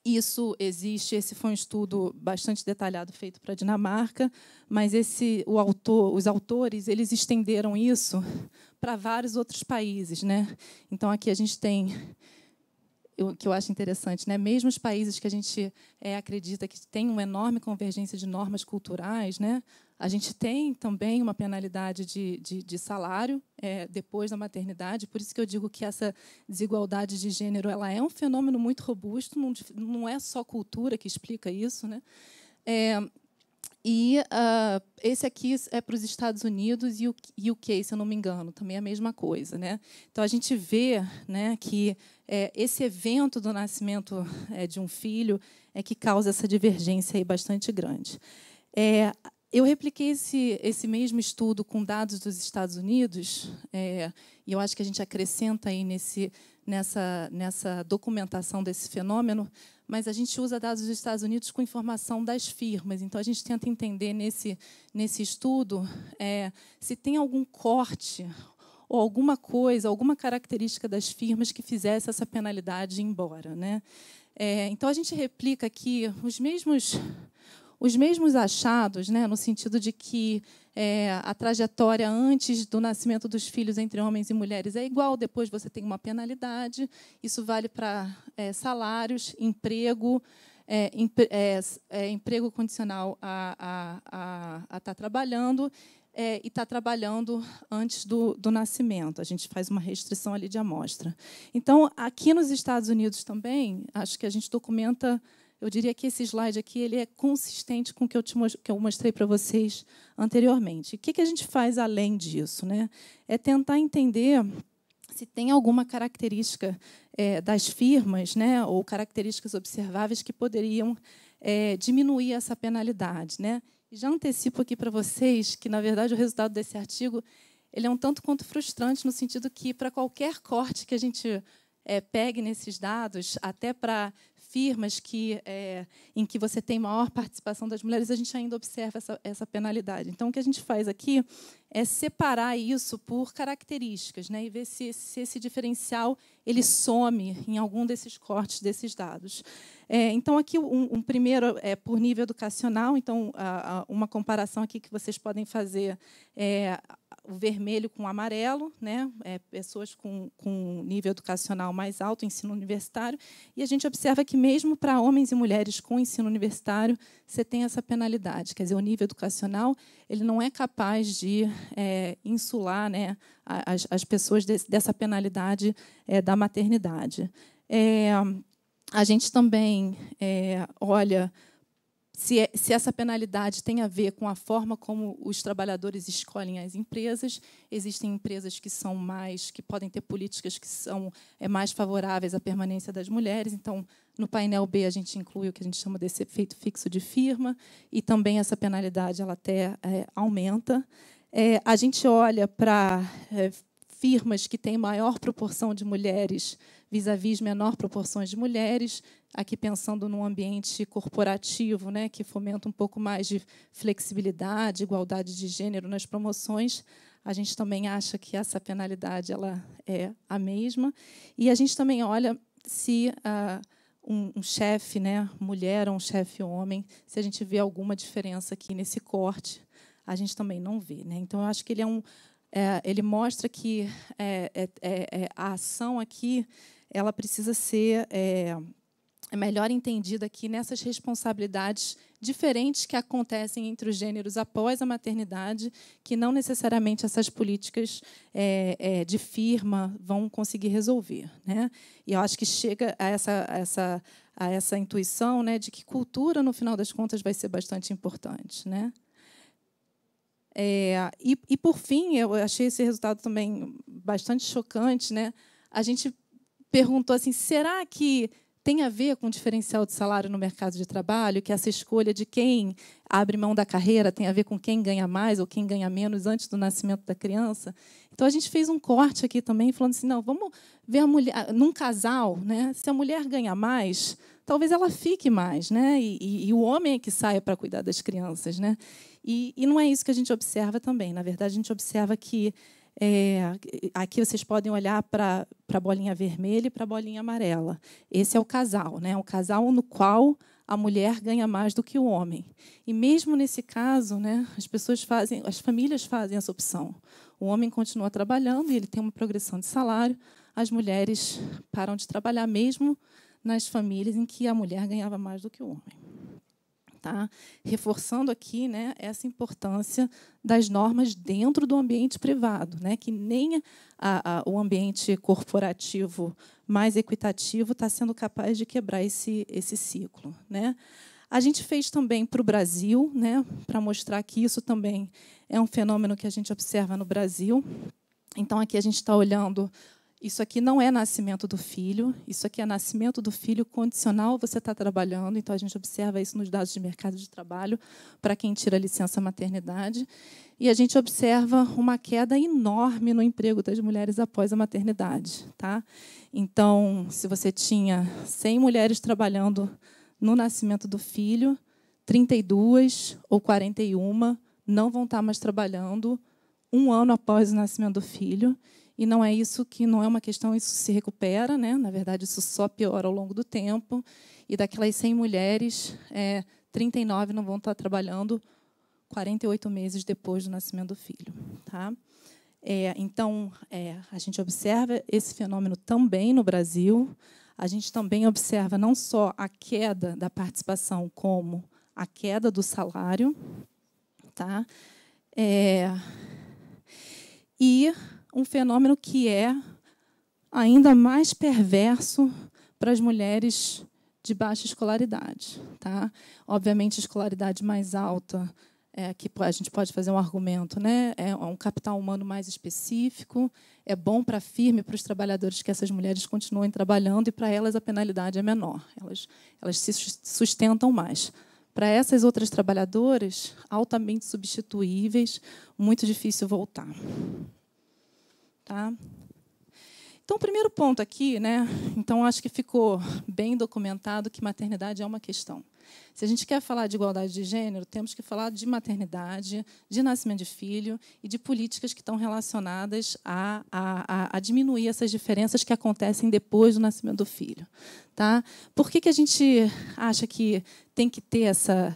isso existe, esse foi um estudo bastante detalhado feito para a Dinamarca, mas esse, o autor, os autores eles estenderam isso para vários outros países. Né? Então, aqui a gente tem eu, que eu acho interessante, né? Mesmo os países que a gente é, acredita que tem uma enorme convergência de normas culturais, né? A gente tem também uma penalidade de, de, de salário é, depois da maternidade, por isso que eu digo que essa desigualdade de gênero ela é um fenômeno muito robusto, não, não é só cultura que explica isso, né? É, e uh, esse aqui é para os Estados Unidos e o case, se eu não me engano, também é a mesma coisa. Né? Então, a gente vê né, que é, esse evento do nascimento é, de um filho é que causa essa divergência aí bastante grande. É, eu repliquei esse, esse, mesmo estudo com dados dos Estados Unidos, é, e eu acho que a gente acrescenta aí nesse, nessa, nessa documentação desse fenômeno mas a gente usa dados dos Estados Unidos com informação das firmas. Então, a gente tenta entender nesse, nesse estudo é, se tem algum corte ou alguma coisa, alguma característica das firmas que fizesse essa penalidade ir embora. Né? É, então, a gente replica aqui os mesmos os mesmos achados, né, no sentido de que é, a trajetória antes do nascimento dos filhos entre homens e mulheres é igual, depois você tem uma penalidade, isso vale para é, salários, emprego, é, é, é emprego condicional a estar tá trabalhando é, e estar tá trabalhando antes do, do nascimento. A gente faz uma restrição ali de amostra. Então, aqui nos Estados Unidos também, acho que a gente documenta eu diria que esse slide aqui ele é consistente com o que eu, te, que eu mostrei para vocês anteriormente. O que, que a gente faz além disso? Né? É tentar entender se tem alguma característica é, das firmas, né, ou características observáveis que poderiam é, diminuir essa penalidade, né? E já antecipo aqui para vocês que, na verdade, o resultado desse artigo ele é um tanto quanto frustrante no sentido que para qualquer corte que a gente é, pegue nesses dados, até para firmas que, é, em que você tem maior participação das mulheres, a gente ainda observa essa, essa penalidade. Então, o que a gente faz aqui é separar isso por características né, e ver se, se esse diferencial ele some em algum desses cortes desses dados. É, então, aqui um, um, primeiro é por nível educacional, então a, a, uma comparação aqui que vocês podem fazer é o vermelho com o amarelo, né, é, pessoas com, com nível educacional mais alto, ensino universitário, e a gente observa que mesmo para homens e mulheres com ensino universitário, você tem essa penalidade, quer dizer, o nível educacional ele não é capaz de é, insular né, as, as pessoas desse, dessa penalidade é, da maternidade. É, a gente também é, olha se, é, se, essa penalidade tem a ver com a forma como os trabalhadores escolhem as empresas. Existem empresas que são mais, que podem ter políticas que são é, mais favoráveis à permanência das mulheres. Então, no painel B a gente inclui o que a gente chama desse efeito fixo de firma e também essa penalidade ela até é, aumenta é, a gente olha para é, firmas que têm maior proporção de mulheres vis-à-vis -vis menor proporção de mulheres, aqui pensando num ambiente corporativo, né, que fomenta um pouco mais de flexibilidade, igualdade de gênero nas promoções, a gente também acha que essa penalidade ela é a mesma. E a gente também olha se ah, um, um chefe, né, mulher ou um chefe homem, se a gente vê alguma diferença aqui nesse corte a gente também não vê. Né? Então, eu acho que ele é um, é, ele mostra que é, é, é, é a ação aqui ela precisa ser é, melhor entendida aqui nessas responsabilidades diferentes que acontecem entre os gêneros após a maternidade, que não necessariamente essas políticas de firma vão conseguir resolver, né? E eu acho que chega a essa, a essa, a essa intuição, né, de que cultura no final das contas vai ser bastante importante, né? É, e, e, por fim, eu achei esse resultado também bastante chocante. Né? A gente perguntou assim: será que tem a ver com o diferencial de salário no mercado de trabalho, que essa escolha de quem abre mão da carreira tem a ver com quem ganha mais ou quem ganha menos antes do nascimento da criança. Então a gente fez um corte aqui também falando assim, não, vamos ver a mulher num casal, né? Se a mulher ganha mais, talvez ela fique mais, né? E, e, e o homem é que saia para cuidar das crianças, né? E, e, não é isso que a gente observa também. Na verdade, a gente observa que é, aqui vocês podem olhar para a bolinha vermelha e para a bolinha amarela. Esse é o casal, né? O é casal no qual a mulher ganha mais do que o homem. E mesmo nesse caso, né, as pessoas fazem, as famílias fazem essa opção. O homem continua trabalhando e ele tem uma progressão de salário. As mulheres param de trabalhar mesmo nas famílias em que a mulher ganhava mais do que o homem. Tá? Reforçando aqui né, essa importância das normas dentro do ambiente privado, né, que nem a, a, o ambiente corporativo mais equitativo está sendo capaz de quebrar esse, esse ciclo. Né? A gente fez também para o Brasil, né, para mostrar que isso também é um fenômeno que a gente observa no Brasil. Então, aqui a gente está olhando isso aqui não é nascimento do filho, isso aqui é nascimento do filho condicional, você está trabalhando, então a gente observa isso nos dados de mercado de trabalho para quem tira licença maternidade. E a gente observa uma queda enorme no emprego das mulheres após a maternidade. Tá? Então, se você tinha 100 mulheres trabalhando no nascimento do filho, 32 ou 41 não vão estar tá mais trabalhando um ano após o nascimento do filho e não é isso que não é uma questão, isso se recupera, né? na verdade, isso só piora ao longo do tempo. E daquelas 100 mulheres, é, 39 não vão estar trabalhando 48 meses depois do nascimento do filho. Tá? É, então, é, a gente observa esse fenômeno também no Brasil. A gente também observa não só a queda da participação, como a queda do salário. Tá? É, e um fenômeno que é ainda mais perverso para as mulheres de baixa escolaridade. Tá? Obviamente, a escolaridade mais alta, é, que a gente pode fazer um argumento, né? É, é um capital humano mais específico, é bom para firme para os trabalhadores que essas mulheres continuem trabalhando e para elas a penalidade é menor, elas, elas se sustentam mais. Para essas outras trabalhadoras, altamente substituíveis, muito difícil voltar. Tá? Então, o primeiro ponto aqui, né? Então, acho que ficou bem documentado que maternidade é uma questão. Se a gente quer falar de igualdade de gênero, temos que falar de maternidade, de nascimento de filho e de políticas que estão relacionadas a, a, a diminuir essas diferenças que acontecem depois do nascimento do filho. Tá? Por que, que a gente acha que tem que ter essa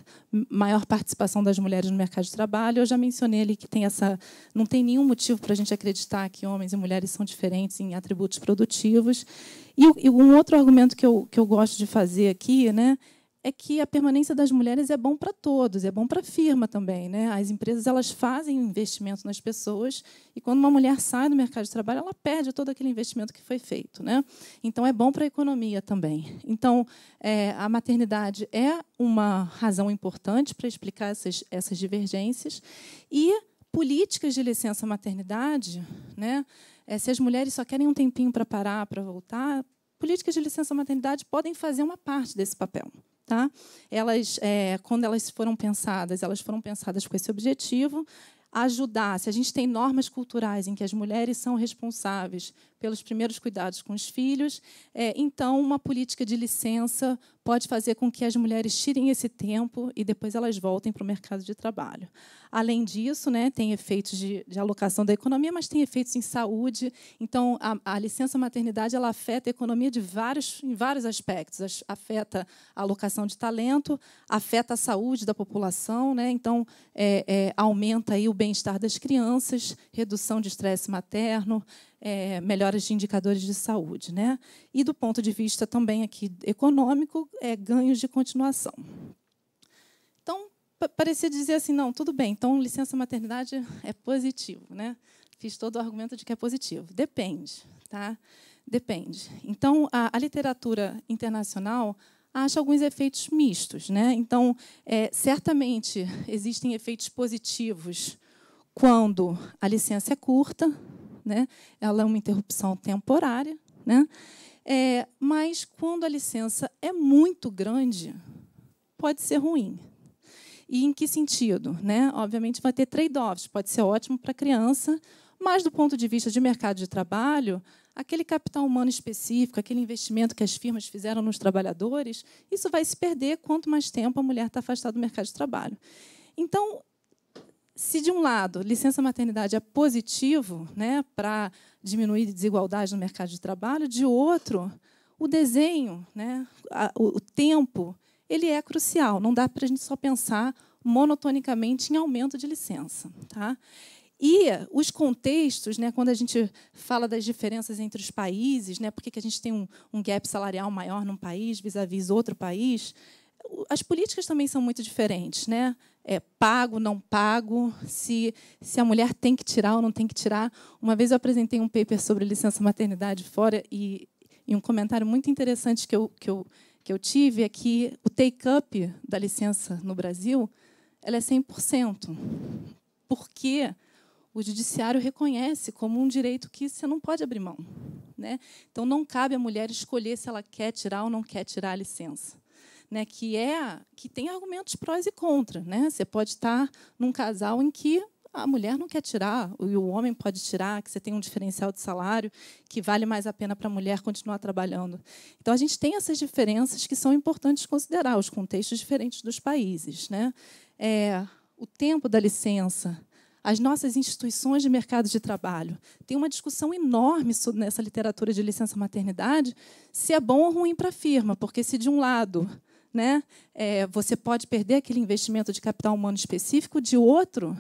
maior participação das mulheres no mercado de trabalho? Eu já mencionei ali que tem essa, não tem nenhum motivo para a gente acreditar que homens e mulheres são diferentes em atributos produtivos. E, e um outro argumento que eu, que eu gosto de fazer aqui né, é que a permanência das mulheres é bom para todos, é bom para a firma também. Né? As empresas elas fazem investimento nas pessoas e quando uma mulher sai do mercado de trabalho, ela perde todo aquele investimento que foi feito. Né? Então, é bom para a economia também. Então, é, a maternidade é uma razão importante para explicar essas, essas divergências. E políticas de licença maternidade, né? É, se as mulheres só querem um tempinho para parar, para voltar, políticas de licença maternidade podem fazer uma parte desse papel tá? Elas, é, quando elas foram pensadas, elas foram pensadas com esse objetivo, ajudar. Se a gente tem normas culturais em que as mulheres são responsáveis pelos primeiros cuidados com os filhos. É, então, uma política de licença pode fazer com que as mulheres tirem esse tempo e depois elas voltem para o mercado de trabalho. Além disso, né, tem efeitos de, de alocação da economia, mas tem efeitos em saúde. Então, a, a licença maternidade ela afeta a economia de vários, em vários aspectos. afeta a alocação de talento, afeta a saúde da população, né? então é, é, aumenta aí o bem-estar das crianças, redução de estresse materno, é, melhoras de indicadores de saúde. Né? E do ponto de vista também aqui econômico, é, ganhos de continuação. Então, parecia dizer assim, não, tudo bem, então licença maternidade é positivo. Né? Fiz todo o argumento de que é positivo. Depende. Tá? Depende. Então, a, a literatura internacional acha alguns efeitos mistos. Né? Então, é, certamente, existem efeitos positivos quando a licença é curta, né? ela é uma interrupção temporária. Né? É, mas quando a licença é muito grande, pode ser ruim. E em que sentido? Né? Obviamente vai ter trade-offs, pode ser ótimo para a criança, mas do ponto de vista de mercado de trabalho, aquele capital humano específico, aquele investimento que as firmas fizeram nos trabalhadores, isso vai se perder quanto mais tempo a mulher está afastada do mercado de trabalho. Então, se de um lado licença maternidade é positivo, né, para diminuir desigualdade no mercado de trabalho, de outro, o desenho, né, o, tempo, ele é crucial. Não dá para a gente só pensar monotonicamente em aumento de licença, tá? E os contextos, né, quando a gente fala das diferenças entre os países, né, por que a gente tem um, um, gap salarial maior num país vis-à-vis -vis outro país, as políticas também são muito diferentes. Né? é, pago, não pago, se, se a mulher tem que tirar ou não tem que tirar. Uma vez eu apresentei um paper sobre licença maternidade fora e, e um comentário muito interessante que eu, que eu, que eu tive é que o take-up da licença no Brasil ela é 100%, porque o judiciário reconhece como um direito que você não pode abrir mão. Né? Então, não cabe à mulher escolher se ela quer tirar ou não quer tirar a licença né, que é que tem argumentos prós e contras, né? Você pode estar num casal em que a mulher não quer tirar, e o homem pode tirar, que você tem um diferencial de salário, que vale mais a pena para a mulher continuar trabalhando. Então, a gente tem essas diferenças que são importantes considerar, os contextos diferentes dos países. Né? É, o tempo da licença, as nossas instituições de mercado de trabalho. Tem uma discussão enorme nessa literatura de licença maternidade se é bom ou ruim para a firma, porque se de um lado né? É, você pode perder aquele investimento de capital humano específico de outro.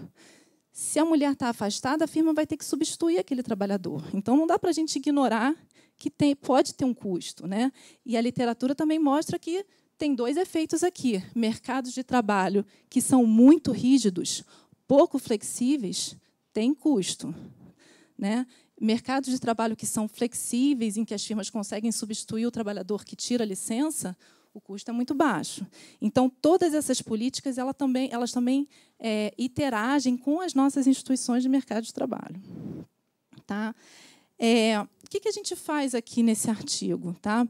Se a mulher está afastada, a firma vai ter que substituir aquele trabalhador. Então, não dá para a gente ignorar que tem, pode ter um custo. Né? E a literatura também mostra que tem dois efeitos aqui: mercados de trabalho que são muito rígidos, pouco flexíveis, têm custo. Né? Mercados de trabalho que são flexíveis, em que as firmas conseguem substituir o trabalhador que tira a licença, o custo é muito baixo. Então, todas essas políticas elas também, elas também é, interagem com as nossas instituições de mercado de trabalho. Tá? É, o que, que a gente faz aqui nesse artigo? Tá?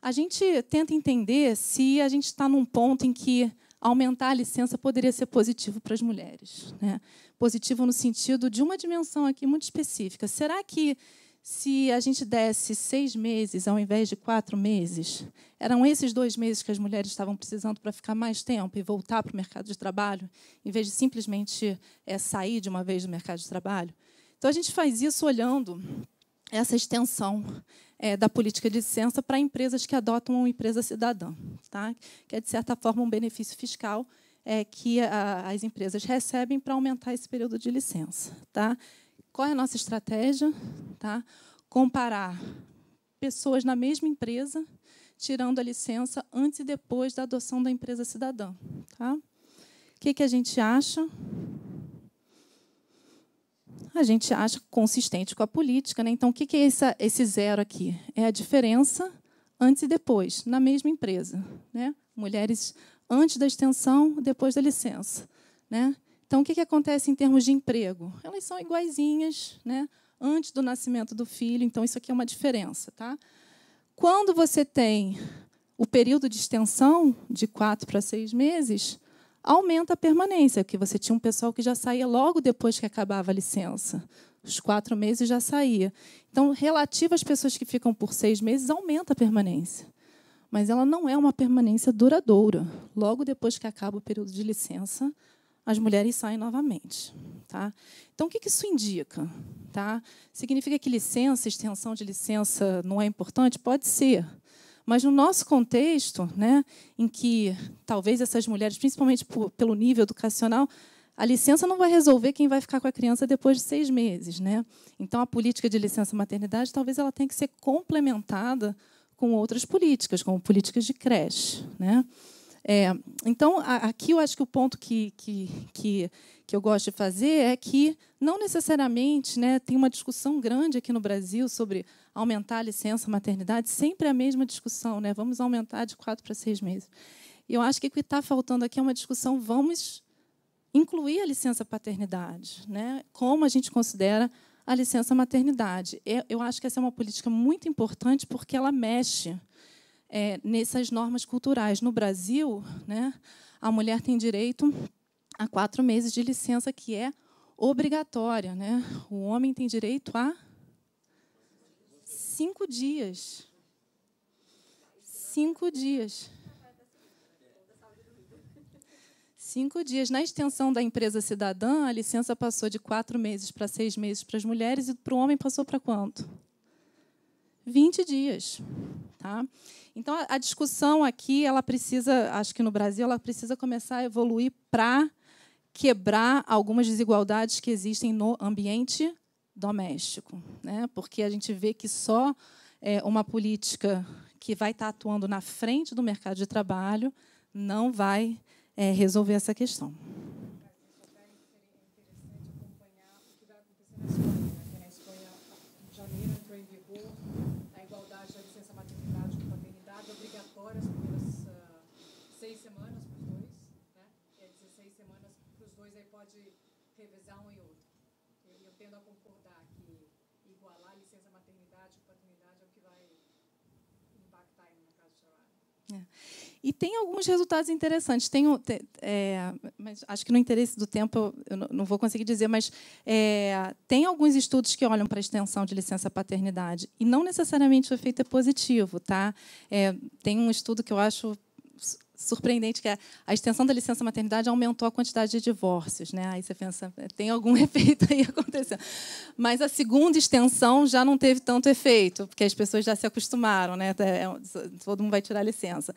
A gente tenta entender se a gente está num ponto em que aumentar a licença poderia ser positivo para as mulheres. Né? Positivo no sentido de uma dimensão aqui muito específica. Será que se a gente desse seis meses ao invés de quatro meses, eram esses dois meses que as mulheres estavam precisando para ficar mais tempo e voltar para o mercado de trabalho, em vez de simplesmente é, sair de uma vez do mercado de trabalho. Então, a gente faz isso olhando essa extensão é, da política de licença para empresas que adotam uma empresa cidadã, tá? que é, de certa forma, um benefício fiscal é, que a, as empresas recebem para aumentar esse período de licença. Tá? Qual é a nossa estratégia? Tá? Comparar pessoas na mesma empresa, tirando a licença antes e depois da adoção da empresa cidadã. Tá? O que, que a gente acha? A gente acha consistente com a política. Né? Então, o que, que é essa, esse zero aqui? É a diferença antes e depois, na mesma empresa. Né? Mulheres antes da extensão, depois da licença. Né? Então, o que, que acontece em termos de emprego? Elas são iguaizinhas, né? Antes do nascimento do filho, então isso aqui é uma diferença, tá? Quando você tem o período de extensão de quatro para seis meses, aumenta a permanência, porque você tinha um pessoal que já saía logo depois que acabava a licença. Os quatro meses já saía. Então, relativo às pessoas que ficam por seis meses, aumenta a permanência. Mas ela não é uma permanência duradoura. Logo depois que acaba o período de licença, as mulheres saem novamente. Tá? Então, o que isso indica? Tá? Significa que licença, extensão de licença não é importante? Pode ser. Mas no nosso contexto, né, em que talvez essas mulheres, principalmente por, pelo nível educacional, a licença não vai resolver quem vai ficar com a criança depois de seis meses. Né? Então, a política de licença maternidade talvez ela tenha que ser complementada com outras políticas, como políticas de creche. Né? É, então, aqui eu acho que o ponto que, que, que, que eu gosto de fazer é que não necessariamente né, tem uma discussão grande aqui no Brasil sobre aumentar a licença maternidade, sempre a mesma discussão, né? vamos aumentar de quatro para seis meses. Eu acho que o que está faltando aqui é uma discussão, vamos incluir a licença paternidade, né? como a gente considera a licença maternidade. É, eu acho que essa é uma política muito importante porque ela mexe é, nessas normas culturais. No Brasil, né, a mulher tem direito a quatro meses de licença, que é obrigatória. Né? O homem tem direito a cinco dias. Cinco dias. Cinco dias. Na extensão da empresa cidadã, a licença passou de quatro meses para seis meses para as mulheres e para o homem passou para quanto? 20 dias. Tá? Então, a, discussão aqui, ela precisa, acho que no Brasil, ela precisa começar a evoluir para quebrar algumas desigualdades que existem no ambiente doméstico, né? Porque a gente vê que só é, uma política que vai estar tá atuando na frente do mercado de trabalho não vai é, resolver essa questão. E tem alguns resultados interessantes. Tem, é, mas acho que no interesse do tempo eu não vou conseguir dizer, mas é, tem alguns estudos que olham para a extensão de licença paternidade e não necessariamente o efeito é positivo, tá? É, tem um estudo que eu acho surpreendente que é a extensão da licença maternidade aumentou a quantidade de divórcios, né? Aí você pensa, é, tem algum efeito aí acontecendo. Mas a segunda extensão já não teve tanto efeito, porque as pessoas já se acostumaram, né? É, todo mundo vai tirar licença.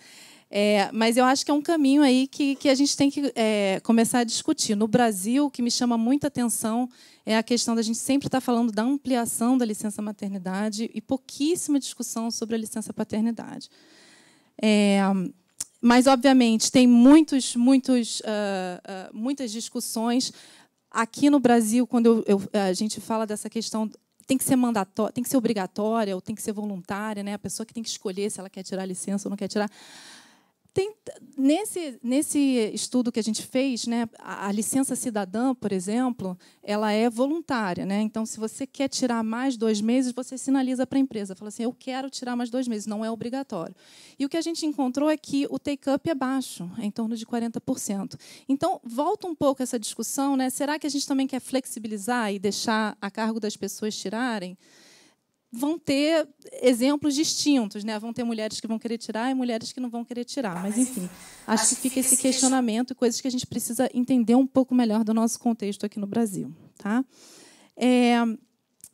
É, mas eu acho que é um caminho aí que, que a gente tem que é, começar a discutir. No Brasil, o que me chama muita atenção é a questão da gente sempre estar tá falando da ampliação da licença maternidade e pouquíssima discussão sobre a licença paternidade. É, mas, obviamente, tem muitos, muitos, uh, uh, muitas discussões. Aqui no Brasil, quando eu, eu, a gente fala dessa questão tem que ser mandatória, tem que ser obrigatória ou tem que ser voluntária, né? A pessoa que tem que escolher se ela quer tirar a licença ou não quer tirar. Tem, nesse, nesse estudo que a gente fez, né, a, a, licença cidadã, por exemplo, ela é voluntária. Né? Então, se você quer tirar mais dois meses, você sinaliza para a empresa, fala assim, eu quero tirar mais dois meses, não é obrigatório. E o que a gente encontrou é que o take-up é baixo, é em torno de 40%. Então, volta um pouco essa discussão, né? será que a gente também quer flexibilizar e deixar a cargo das pessoas tirarem? vão ter exemplos distintos, né? Vão ter mulheres que vão querer tirar e mulheres que não vão querer tirar. Mas enfim, acho que fica esse questionamento e coisas que a gente precisa entender um pouco melhor do nosso contexto aqui no Brasil, tá? É,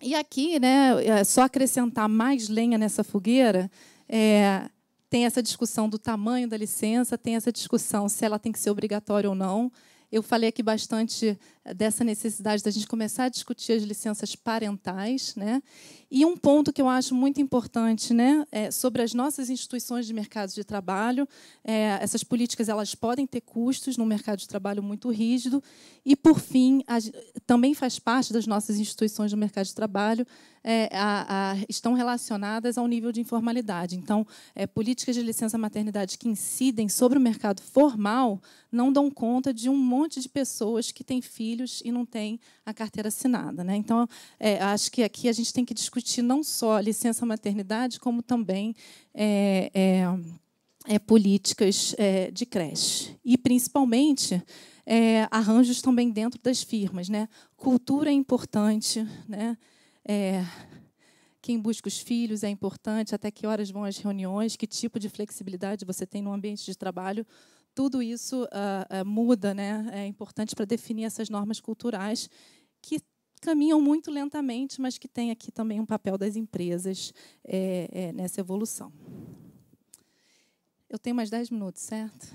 e aqui, né? É, só acrescentar mais lenha nessa fogueira. É, tem essa discussão do tamanho da licença, tem essa discussão se ela tem que ser obrigatória ou não. Eu falei aqui bastante dessa necessidade da gente começar a discutir as licenças parentais, né? E um ponto que eu acho muito importante, né, é sobre as nossas instituições de mercado de trabalho, é, essas políticas elas podem ter custos num mercado de trabalho muito rígido e por fim a, também faz parte das nossas instituições do mercado de trabalho é, a, a, estão relacionadas ao nível de informalidade. Então, é, políticas de licença maternidade que incidem sobre o mercado formal não dão conta de um monte de pessoas que têm filhos filhos e não tem a carteira assinada. Né? Então, é, acho que aqui a gente tem que discutir não só licença maternidade, como também é, é, é políticas é, de creche. E, principalmente, é, arranjos também dentro das firmas. Né? Cultura é importante. Né? quem busca os filhos é importante, até que horas vão as reuniões, que tipo de flexibilidade você tem no ambiente de trabalho tudo isso uh, uh, muda, né? É importante para definir essas normas culturais que caminham muito lentamente, mas que tem aqui também um papel das empresas é, é, nessa evolução. Eu tenho mais dez minutos, certo?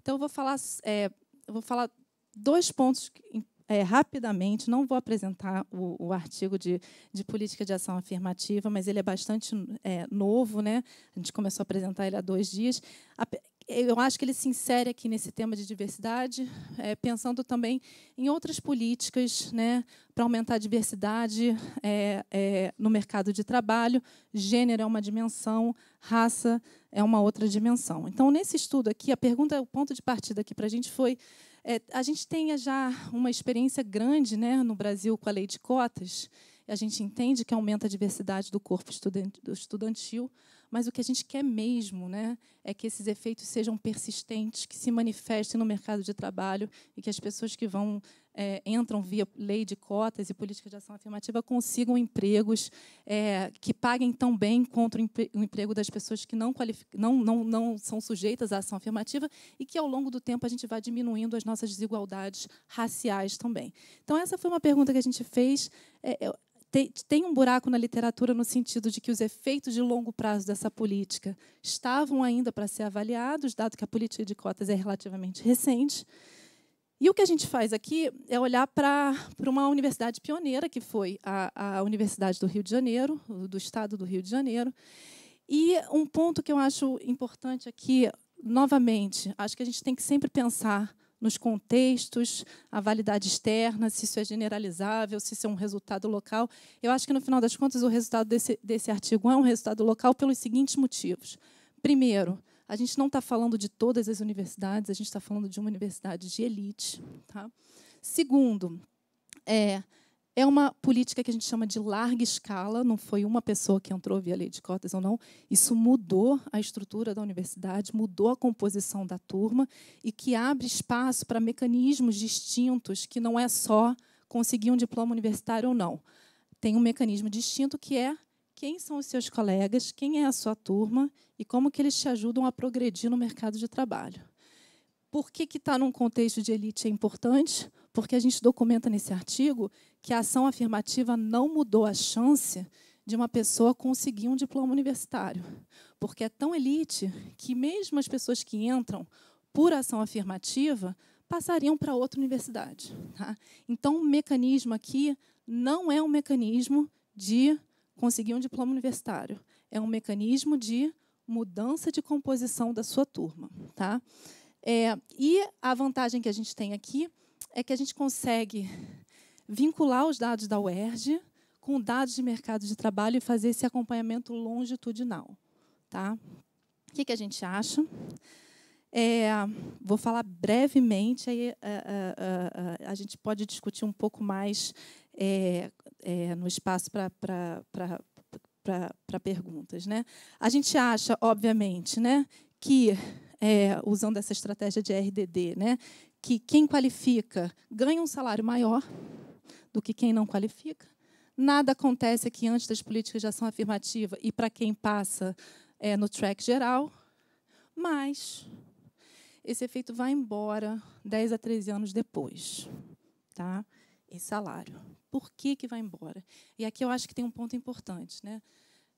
Então eu vou falar, é, eu vou falar dois pontos é, rapidamente. Não vou apresentar o, o artigo de, de, política de ação afirmativa, mas ele é bastante é, novo, né? A gente começou a apresentar ele há dois dias. A, eu acho que ele se insere aqui nesse tema de diversidade, é, pensando também em outras políticas né, para aumentar a diversidade é, é, no mercado de trabalho. Gênero é uma dimensão, raça é uma outra dimensão. Então, nesse estudo aqui, a pergunta, o ponto de partida aqui para a gente foi: a gente tem já uma experiência grande né, no Brasil com a lei de cotas, a gente entende que aumenta a diversidade do corpo estudantil mas o que a gente quer mesmo né, é que esses efeitos sejam persistentes, que se manifestem no mercado de trabalho e que as pessoas que vão é, entram via lei de cotas e política de ação afirmativa consigam empregos é, que paguem tão bem contra o emprego das pessoas que não, não, não, não são sujeitas à ação afirmativa e que, ao longo do tempo, a gente vá diminuindo as nossas desigualdades raciais também. Então, essa foi uma pergunta que a gente fez. É, tem, tem um buraco na literatura no sentido de que os efeitos de longo prazo dessa política estavam ainda para ser avaliados, dado que a política de cotas é relativamente recente. E o que a gente faz aqui é olhar para uma universidade pioneira, que foi a, a Universidade do Rio de Janeiro, do Estado do Rio de Janeiro. E um ponto que eu acho importante aqui, novamente, acho que a gente tem que sempre pensar nos contextos, a validade externa, se isso é generalizável, se isso é um resultado local. Eu acho que, no final das contas, o resultado desse, desse artigo é um resultado local pelos seguintes motivos. Primeiro, a gente não está falando de todas as universidades, a gente está falando de uma universidade de elite. Tá? Segundo, é, é uma política que a gente chama de larga escala, não foi uma pessoa que entrou via lei de cotas ou não. Isso mudou a estrutura da universidade, mudou a composição da turma e que abre espaço para mecanismos distintos, que não é só conseguir um diploma universitário ou não. Tem um mecanismo distinto que é quem são os seus colegas, quem é a sua turma e como que eles te ajudam a progredir no mercado de trabalho. Por que estar tá num contexto de elite é importante? porque a gente documenta nesse artigo que a ação afirmativa não mudou a chance de uma pessoa conseguir um diploma universitário, porque é tão elite que mesmo as pessoas que entram por ação afirmativa passariam para outra universidade. Tá? Então, o mecanismo aqui não é um mecanismo de conseguir um diploma universitário, é um mecanismo de mudança de composição da sua turma. Tá? É, e a vantagem que a gente tem aqui é que a gente consegue vincular os dados da UERJ com dados de mercado de trabalho e fazer esse acompanhamento longitudinal. Tá? O que, que a gente acha? É, vou falar brevemente, aí a, a, a, a, gente pode discutir um pouco mais é, é, no espaço para perguntas. Né? A gente acha, obviamente, né, que, é, usando essa estratégia de RDD, né, que quem qualifica ganha um salário maior do que quem não qualifica. Nada acontece aqui antes das políticas de ação afirmativa e para quem passa é, no track geral. Mas esse efeito vai embora 10 a 13 anos depois, tá? e salário. Por que, que vai embora? E aqui eu acho que tem um ponto importante. Né?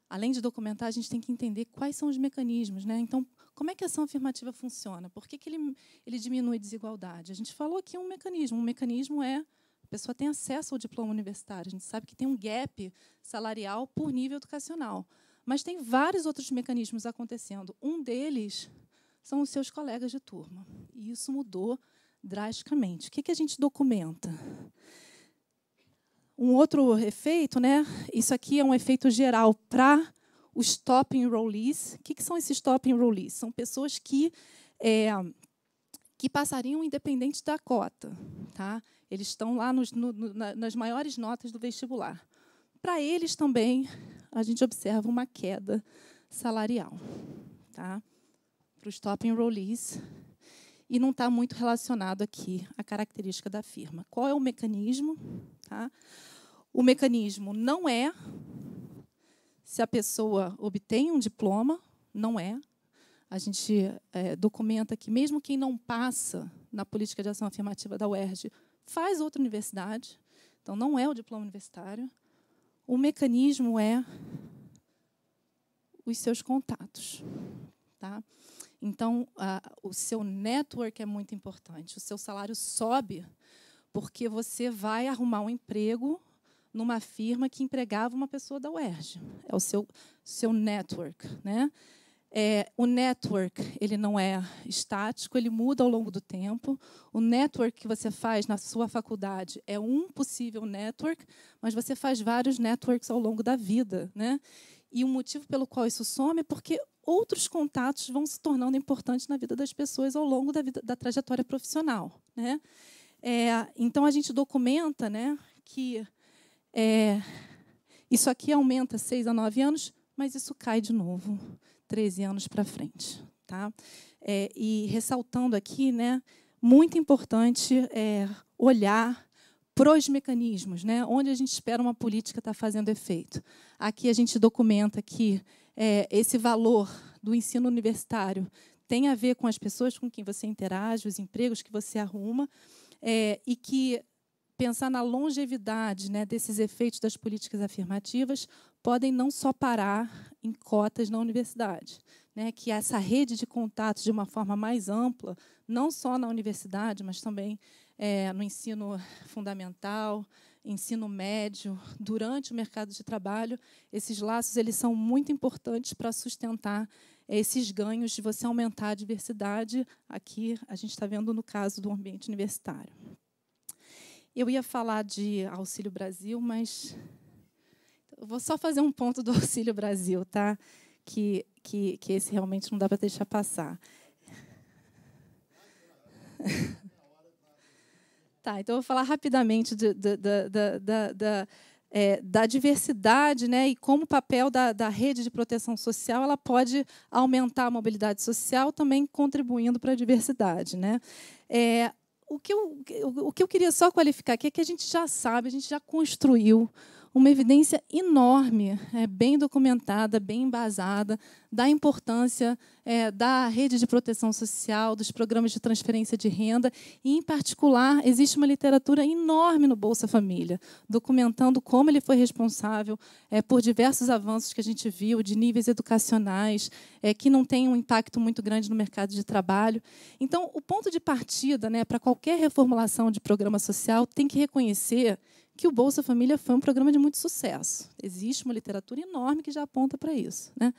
Além de documentar, a gente tem que entender quais são os mecanismos. Né? Então, como é que a ação afirmativa funciona? Por que, que ele, ele diminui desigualdade? A gente falou aqui um mecanismo. Um mecanismo é a pessoa tem acesso ao diploma universitário. A gente sabe que tem um gap salarial por nível educacional. Mas tem vários outros mecanismos acontecendo. Um deles são os seus colegas de turma. E isso mudou drasticamente. O que, que a gente documenta? Um outro efeito, né? Isso aqui é um efeito geral para os top enrollees. O que, que são esses top enrollees? São pessoas que, é, que passariam independente da cota. Tá? Eles estão lá nos, no, nas maiores notas do vestibular. Para eles também, a gente observa uma queda salarial. Tá? Para os top enrollees, e não está muito relacionado aqui à característica da firma. Qual é o mecanismo? Tá? O mecanismo não é se a pessoa obtém um diploma, não é. A gente é, documenta que, mesmo quem não passa na política de ação afirmativa da UERJ, faz outra universidade, então não é o diploma universitário. O mecanismo é os seus contatos. Tá? Então, a, o seu network é muito importante. O seu salário sobe porque você vai arrumar um emprego numa firma que empregava uma pessoa da UERJ. É o seu, seu network. Né? É, o network ele não é estático, ele muda ao longo do tempo. O network que você faz na sua faculdade é um possível network, mas você faz vários networks ao longo da vida. Né? E o motivo pelo qual isso some é porque outros contatos vão se tornando importantes na vida das pessoas ao longo da, vida, da trajetória profissional. Né? É, então, a gente documenta né, que é, isso aqui aumenta 6 a 9 anos, mas isso cai de novo 13 anos para frente. Tá? É, e ressaltando aqui, né, muito importante é, olhar para os mecanismos, né, onde a gente espera uma política estar tá fazendo efeito. Aqui a gente documenta que é, esse valor do ensino universitário tem a ver com as pessoas com quem você interage, os empregos que você arruma, é, e que pensar na longevidade né, desses efeitos das políticas afirmativas podem não só parar em cotas na universidade, né, que essa rede de contatos de uma forma mais ampla, não só na universidade, mas também é, no ensino fundamental, ensino médio, durante o mercado de trabalho, esses laços eles são muito importantes para sustentar esses ganhos de você aumentar a diversidade. Aqui a gente está vendo no caso do ambiente universitário. Eu ia falar de Auxílio Brasil, mas eu vou só fazer um ponto do Auxílio Brasil, tá? Que, que, que esse realmente não dá para deixar passar. tá, então eu vou falar rapidamente da da da é, da diversidade né, e como o papel da, da, rede de proteção social ela pode aumentar a mobilidade social, também contribuindo para a diversidade. Né? É, o que, eu, o que eu queria só qualificar aqui é que a gente já sabe, a gente já construiu uma evidência enorme, é, bem documentada, bem embasada, da importância é, da rede de proteção social, dos programas de transferência de renda, e, em particular, existe uma literatura enorme no Bolsa Família, documentando como ele foi responsável é, por diversos avanços que a gente viu, de níveis educacionais, é, que não tem um impacto muito grande no mercado de trabalho. Então, o ponto de partida né, para qualquer reformulação de programa social tem que reconhecer que o Bolsa Família foi um programa de muito sucesso. Existe uma literatura enorme que já aponta para isso. Né?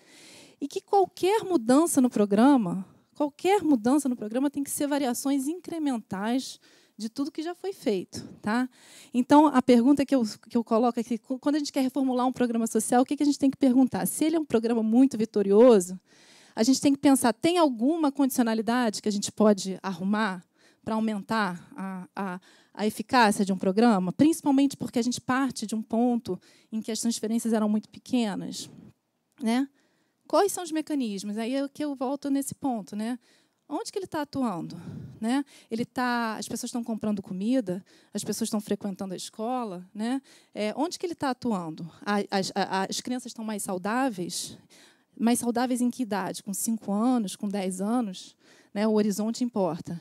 E que qualquer mudança no programa, qualquer mudança no programa tem que ser variações incrementais de tudo que já foi feito. Tá? Então, a pergunta que eu, que eu coloco aqui, é quando a gente quer reformular um programa social, o que, que a gente tem que perguntar? Se ele é um programa muito vitorioso, a gente tem que pensar, tem alguma condicionalidade que a gente pode arrumar para aumentar a, a, a eficácia de um programa, principalmente porque a gente parte de um ponto em que as transferências eram muito pequenas, né? Quais são os mecanismos? Aí é que eu volto nesse ponto, né? Onde que ele está atuando, né? Ele tá, as pessoas estão comprando comida, as pessoas estão frequentando a escola, né? É, onde que ele está atuando? As, as, as crianças estão mais saudáveis, mais saudáveis em que idade? Com 5 anos, com 10 anos? Né? O horizonte importa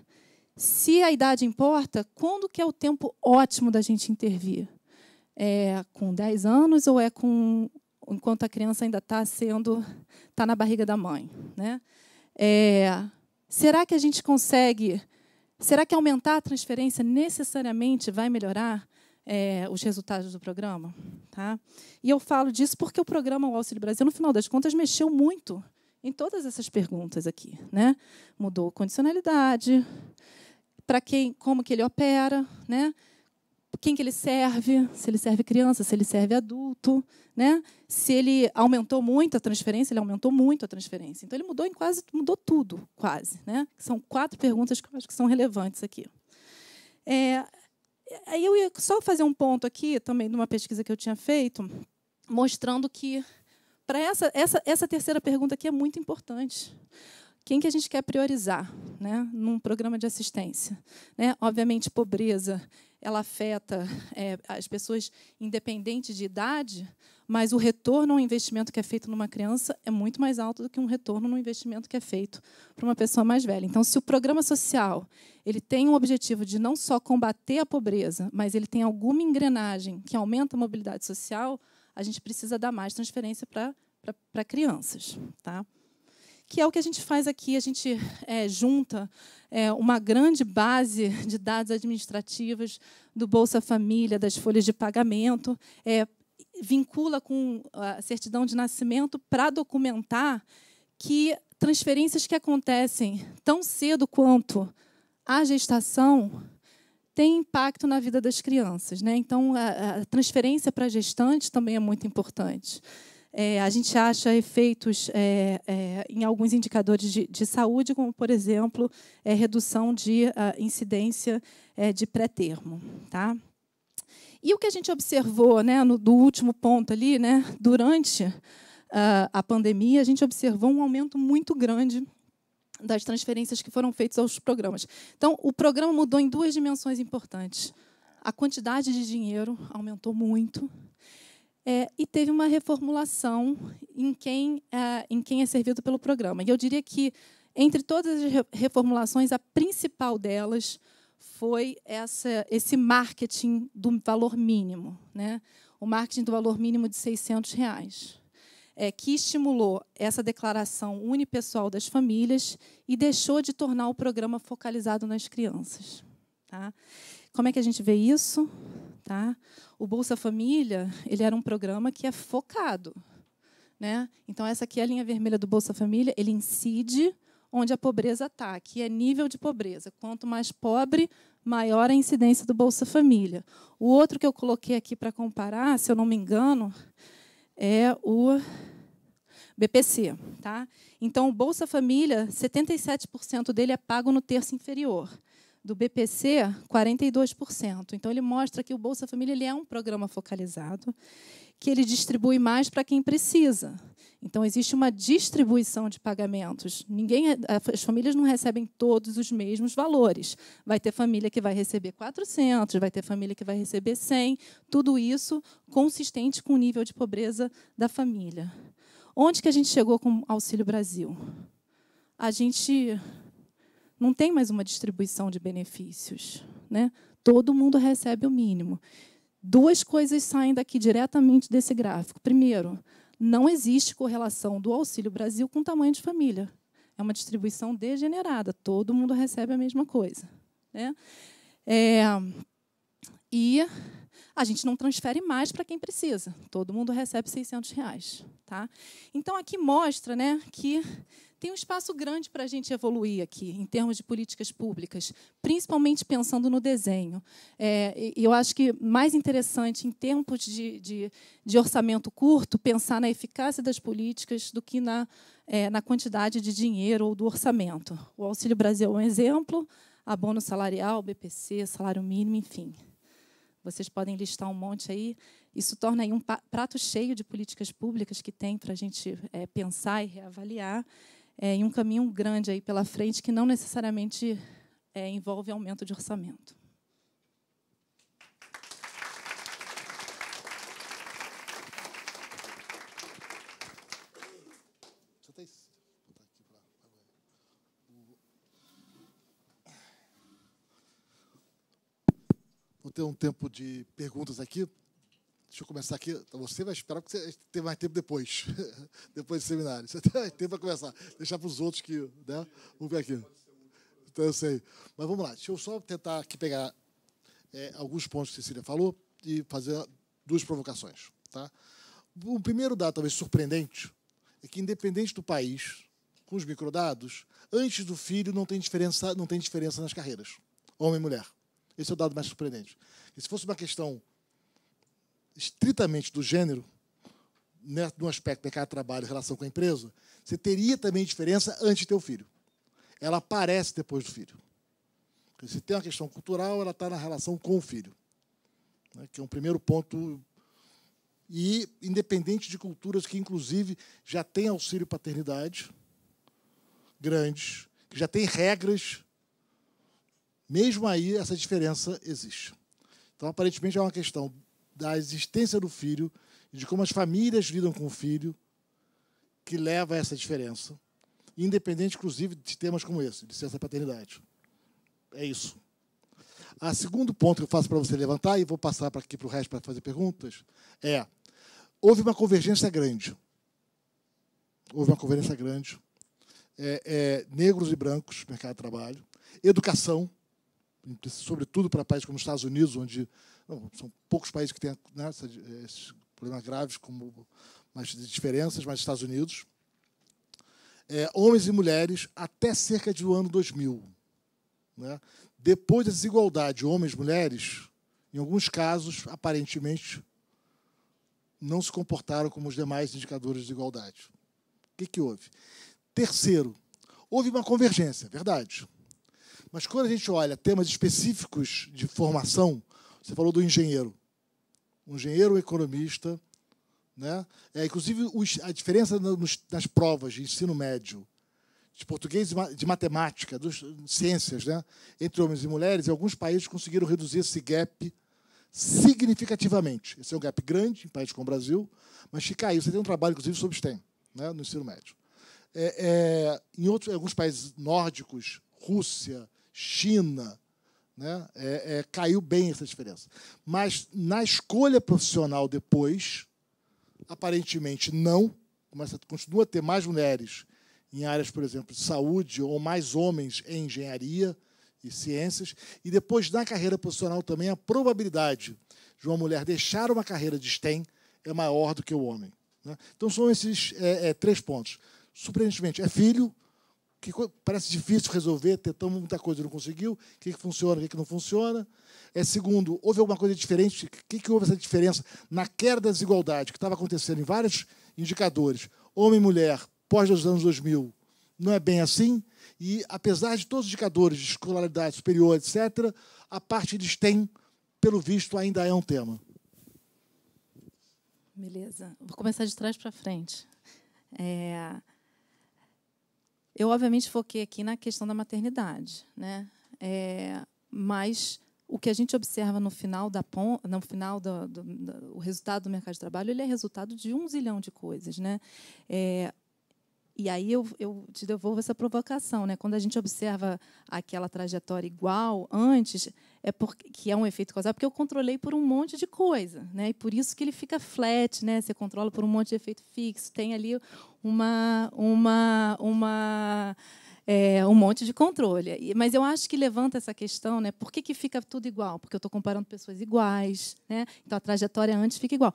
se a idade importa, quando que é o tempo ótimo da gente intervir? É com 10 anos ou é com enquanto a criança ainda está sendo está na barriga da mãe, né? É, será que a gente consegue? Será que aumentar a transferência necessariamente vai melhorar é, os resultados do programa? Tá? E eu falo disso porque o programa o Auxílio Brasil, no final das contas, mexeu muito em todas essas perguntas aqui, né? Mudou condicionalidade, para quem, como que ele opera, né? Quem que ele serve? Se ele serve criança, se ele serve adulto, né? Se ele aumentou muito a transferência, ele aumentou muito a transferência. Então ele mudou em quase mudou tudo, quase, né? São quatro perguntas que eu acho que são relevantes aqui. É, eu ia só fazer um ponto aqui também de uma pesquisa que eu tinha feito, mostrando que para essa, essa, essa terceira pergunta aqui é muito importante quem que a gente quer priorizar né, num programa de assistência. Né? Obviamente, pobreza ela afeta é, as pessoas independente de idade, mas o retorno ao investimento que é feito numa criança é muito mais alto do que um retorno no investimento que é feito para uma pessoa mais velha. Então, se o programa social ele tem o objetivo de não só combater a pobreza, mas ele tem alguma engrenagem que aumenta a mobilidade social, a gente precisa dar mais transferência para, para, para crianças. Tá? que é o que a gente faz aqui. A gente é, junta é, uma grande base de dados administrativos do Bolsa Família, das folhas de pagamento, é, vincula com a certidão de nascimento para documentar que transferências que acontecem tão cedo quanto a gestação tem impacto na vida das crianças. Né? Então, a, a transferência para gestante também é muito importante. É, a gente acha efeitos é, é, em alguns indicadores de, de, saúde, como, por exemplo, é, redução de ah, incidência é, de pré-termo. Tá? E o que a gente observou né, no, do último ponto ali, né, durante uh, a pandemia, a gente observou um aumento muito grande das transferências que foram feitas aos programas. Então, o programa mudou em duas dimensões importantes. A quantidade de dinheiro aumentou muito é, e teve uma reformulação em quem, é, em quem é servido pelo programa. E eu diria que, entre todas as reformulações, a principal delas foi essa, esse marketing do valor mínimo, né? o marketing do valor mínimo de R$ reais, é, que estimulou essa declaração unipessoal das famílias e deixou de tornar o programa focalizado nas crianças. Tá? Como é que a gente vê isso? Tá? O Bolsa Família ele era um programa que é focado. Né? Então, essa aqui é a linha vermelha do Bolsa Família. Ele incide onde a pobreza está, que é nível de pobreza. Quanto mais pobre, maior a incidência do Bolsa Família. O outro que eu coloquei aqui para comparar, se eu não me engano, é o BPC. Tá? Então, o Bolsa Família, 77% dele é pago no terço inferior do BPC, 42%. Então, ele mostra que o Bolsa Família ele é um programa focalizado, que ele distribui mais para quem precisa. Então, existe uma distribuição de pagamentos. Ninguém, eh, eh, as famílias não recebem todos os mesmos valores. Vai ter família que vai receber 400, vai ter família que vai receber 100, tudo isso consistente com o nível de pobreza da família. Onde que a gente chegou com o Auxílio Brasil? A gente não tem mais uma distribuição de benefícios. Né? Todo mundo recebe o mínimo. Duas coisas saem daqui diretamente desse gráfico. Primeiro, não existe correlação do Auxílio Brasil com o tamanho de família. É uma distribuição degenerada, todo mundo recebe a mesma coisa. Né? É, e a gente não transfere mais para quem precisa. Todo mundo recebe 600 reais. Tá? Então, aqui mostra né, que tem um espaço grande para a gente evoluir aqui, em termos de políticas públicas, principalmente pensando no desenho. É, eu acho que mais interessante, em tempos de, de, de, orçamento curto, pensar na eficácia das políticas do que na, é, na quantidade de dinheiro ou do orçamento. O Auxílio Brasil é um exemplo, abono salarial, BPC, salário mínimo, enfim. Vocês podem listar um monte aí. Isso torna aí um prato cheio de políticas públicas que tem para a gente é, pensar e reavaliar é, em um caminho grande aí pela frente que não necessariamente é, envolve aumento de orçamento. ter um tempo de perguntas aqui. Deixa eu começar aqui. Então, você vai esperar que você tenha mais tempo depois, depois do seminário. Você tem mais tempo para começar. Deixar para os outros que. Né? Vamos ver aqui. Então eu sei. Mas vamos lá. Deixa eu só tentar aqui pegar é, alguns pontos que a Cecília falou e fazer duas provocações. Tá? O primeiro dado, talvez surpreendente, é que, independente do país, com os microdados, antes do filho não tem diferença, não tem diferença nas carreiras, homem e mulher. Esse é o dado mais surpreendente. E se fosse uma questão estritamente do gênero, no né, aspecto mercado de trabalho em relação com a empresa, você teria também diferença antes de ter o filho. Ela aparece depois do filho. se tem uma questão cultural, ela está na relação com o filho, né, que é um primeiro ponto. E independente de culturas que, inclusive, já têm auxílio paternidade grandes, que já têm regras mesmo aí essa diferença existe. Então, aparentemente, é uma questão da existência do filho e de como as famílias lidam com o filho que leva a essa diferença, independente, inclusive, de temas como esse, de licença paternidade. É isso. A segundo ponto que eu faço para você levantar, e vou passar para aqui para o resto para fazer perguntas, é: houve uma convergência grande. Houve uma convergência grande. É, é, negros e brancos, mercado de trabalho. Educação, sobretudo para países como os Estados Unidos, onde não, são poucos países que têm né, esses problemas graves, como mas diferenças, mas Estados Unidos. É, homens e mulheres até cerca de o ano 2000. Né? Depois da desigualdade homens e mulheres, em alguns casos, aparentemente, não se comportaram como os demais indicadores de desigualdade. O que, que houve? Terceiro, houve uma convergência, verdade mas quando a gente olha temas específicos de formação, você falou do engenheiro. Um engenheiro, economista. Né? É, inclusive, os, a diferença nos, nas provas de ensino médio, de português e de matemática, dos, ciências, né? entre homens e mulheres, e alguns países conseguiram reduzir esse gap significativamente. Esse é um gap grande em países como o Brasil, mas fica aí. Você tem um trabalho, inclusive, sobre STEM, né? no ensino médio. É, é, em outros, alguns países nórdicos, Rússia, China. Né? É, é, caiu bem essa diferença. Mas na escolha profissional depois, aparentemente não, começa, continua a ter mais mulheres em áreas, por exemplo, de saúde, ou mais homens em engenharia e ciências. E depois, na carreira profissional também, a probabilidade de uma mulher deixar uma carreira de STEM é maior do que o homem. Né? Então, são esses é, é, três pontos. Surpreendentemente, é filho, que parece difícil resolver, tentamos muita coisa, não conseguiu, o que, que funciona, o que, que não funciona. É, segundo, houve alguma coisa diferente, o que, que houve essa diferença na queda da desigualdade que estava acontecendo em vários indicadores, homem e mulher, pós os anos 2000, não é bem assim, e apesar de todos os indicadores de escolaridade superior, etc., a parte eles têm, pelo visto, ainda é um tema. Beleza, vou começar de trás para frente. É... Eu, obviamente, foquei aqui na questão da maternidade, né? É, mas o que a gente observa no final da no final do, do, do, resultado do mercado de trabalho, ele é resultado de um zilhão de coisas, né? É, e aí eu, eu, te devolvo essa provocação, né? Quando a gente observa aquela trajetória igual antes, é porque, que é um efeito causal, porque eu controlei por um monte de coisa, né? E por isso que ele fica flat, né? Você controla por um monte de efeito fixo, tem ali uma uma uma é, um monte de controle. Mas eu acho que levanta essa questão, né? Por que, que fica tudo igual? Porque eu estou comparando pessoas iguais, né? Então a trajetória antes fica igual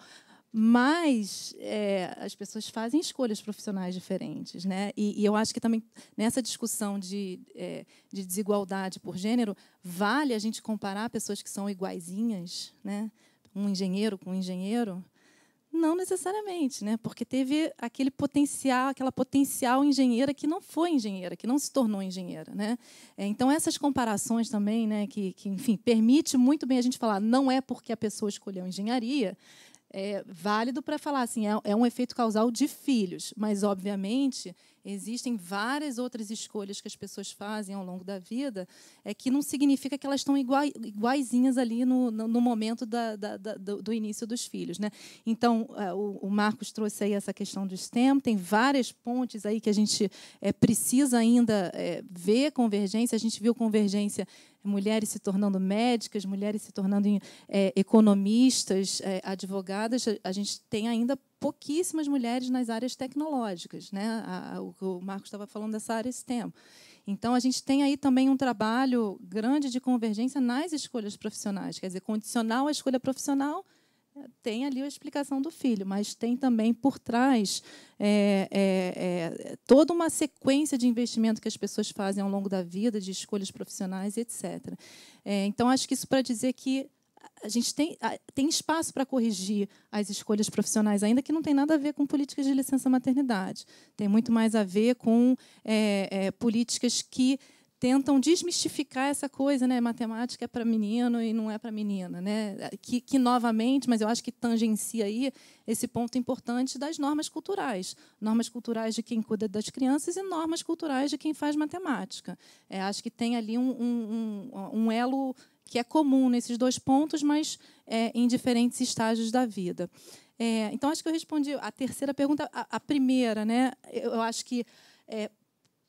mas é, as pessoas fazem escolhas profissionais diferentes, né? E, e eu acho que também nessa discussão de, é, de, desigualdade por gênero vale a gente comparar pessoas que são iguaizinhas, né? Um engenheiro com um engenheiro, não necessariamente, né? Porque teve aquele potencial, aquela potencial engenheira que não foi engenheira, que não se tornou engenheira, né? É, então essas comparações também, né? Que, que enfim permite muito bem a gente falar, não é porque a pessoa escolheu engenharia é, válido para falar assim, é, é um efeito causal de filhos, mas obviamente existem várias outras escolhas que as pessoas fazem ao longo da vida, é que não significa que elas estão iguaizinhas ali no, no, no momento da, da, da, do, início dos filhos. Né? Então, é, o, o, Marcos trouxe aí essa questão do STEM, tem várias pontes aí que a gente é, precisa ainda é, ver convergência, a gente viu convergência mulheres se tornando médicas, mulheres se tornando é, economistas, é, advogadas, a, gente tem ainda pouquíssimas mulheres nas áreas tecnológicas, né? A, a, o, Marcos estava falando dessa área esse tempo. Então a gente tem aí também um trabalho grande de convergência nas escolhas profissionais, quer dizer, condicional à escolha profissional tem ali a explicação do filho, mas tem também por trás é, é, é, toda uma sequência de investimento que as pessoas fazem ao longo da vida, de escolhas profissionais, etc. É, então, acho que isso para dizer que a gente tem, tem espaço para corrigir as escolhas profissionais, ainda que não tem nada a ver com políticas de licença maternidade. Tem muito mais a ver com é, é, políticas que tentam desmistificar essa coisa, né? Matemática é para menino e não é para menina, né? Que, que, novamente, mas eu acho que tangencia aí esse ponto importante das normas culturais, normas culturais de quem cuida das crianças e normas culturais de quem faz matemática. É, acho que tem ali um, um, um, elo que é comum nesses dois pontos, mas é, em diferentes estágios da vida. É, então acho que eu respondi a terceira pergunta, a, a primeira, né? Eu, acho que é,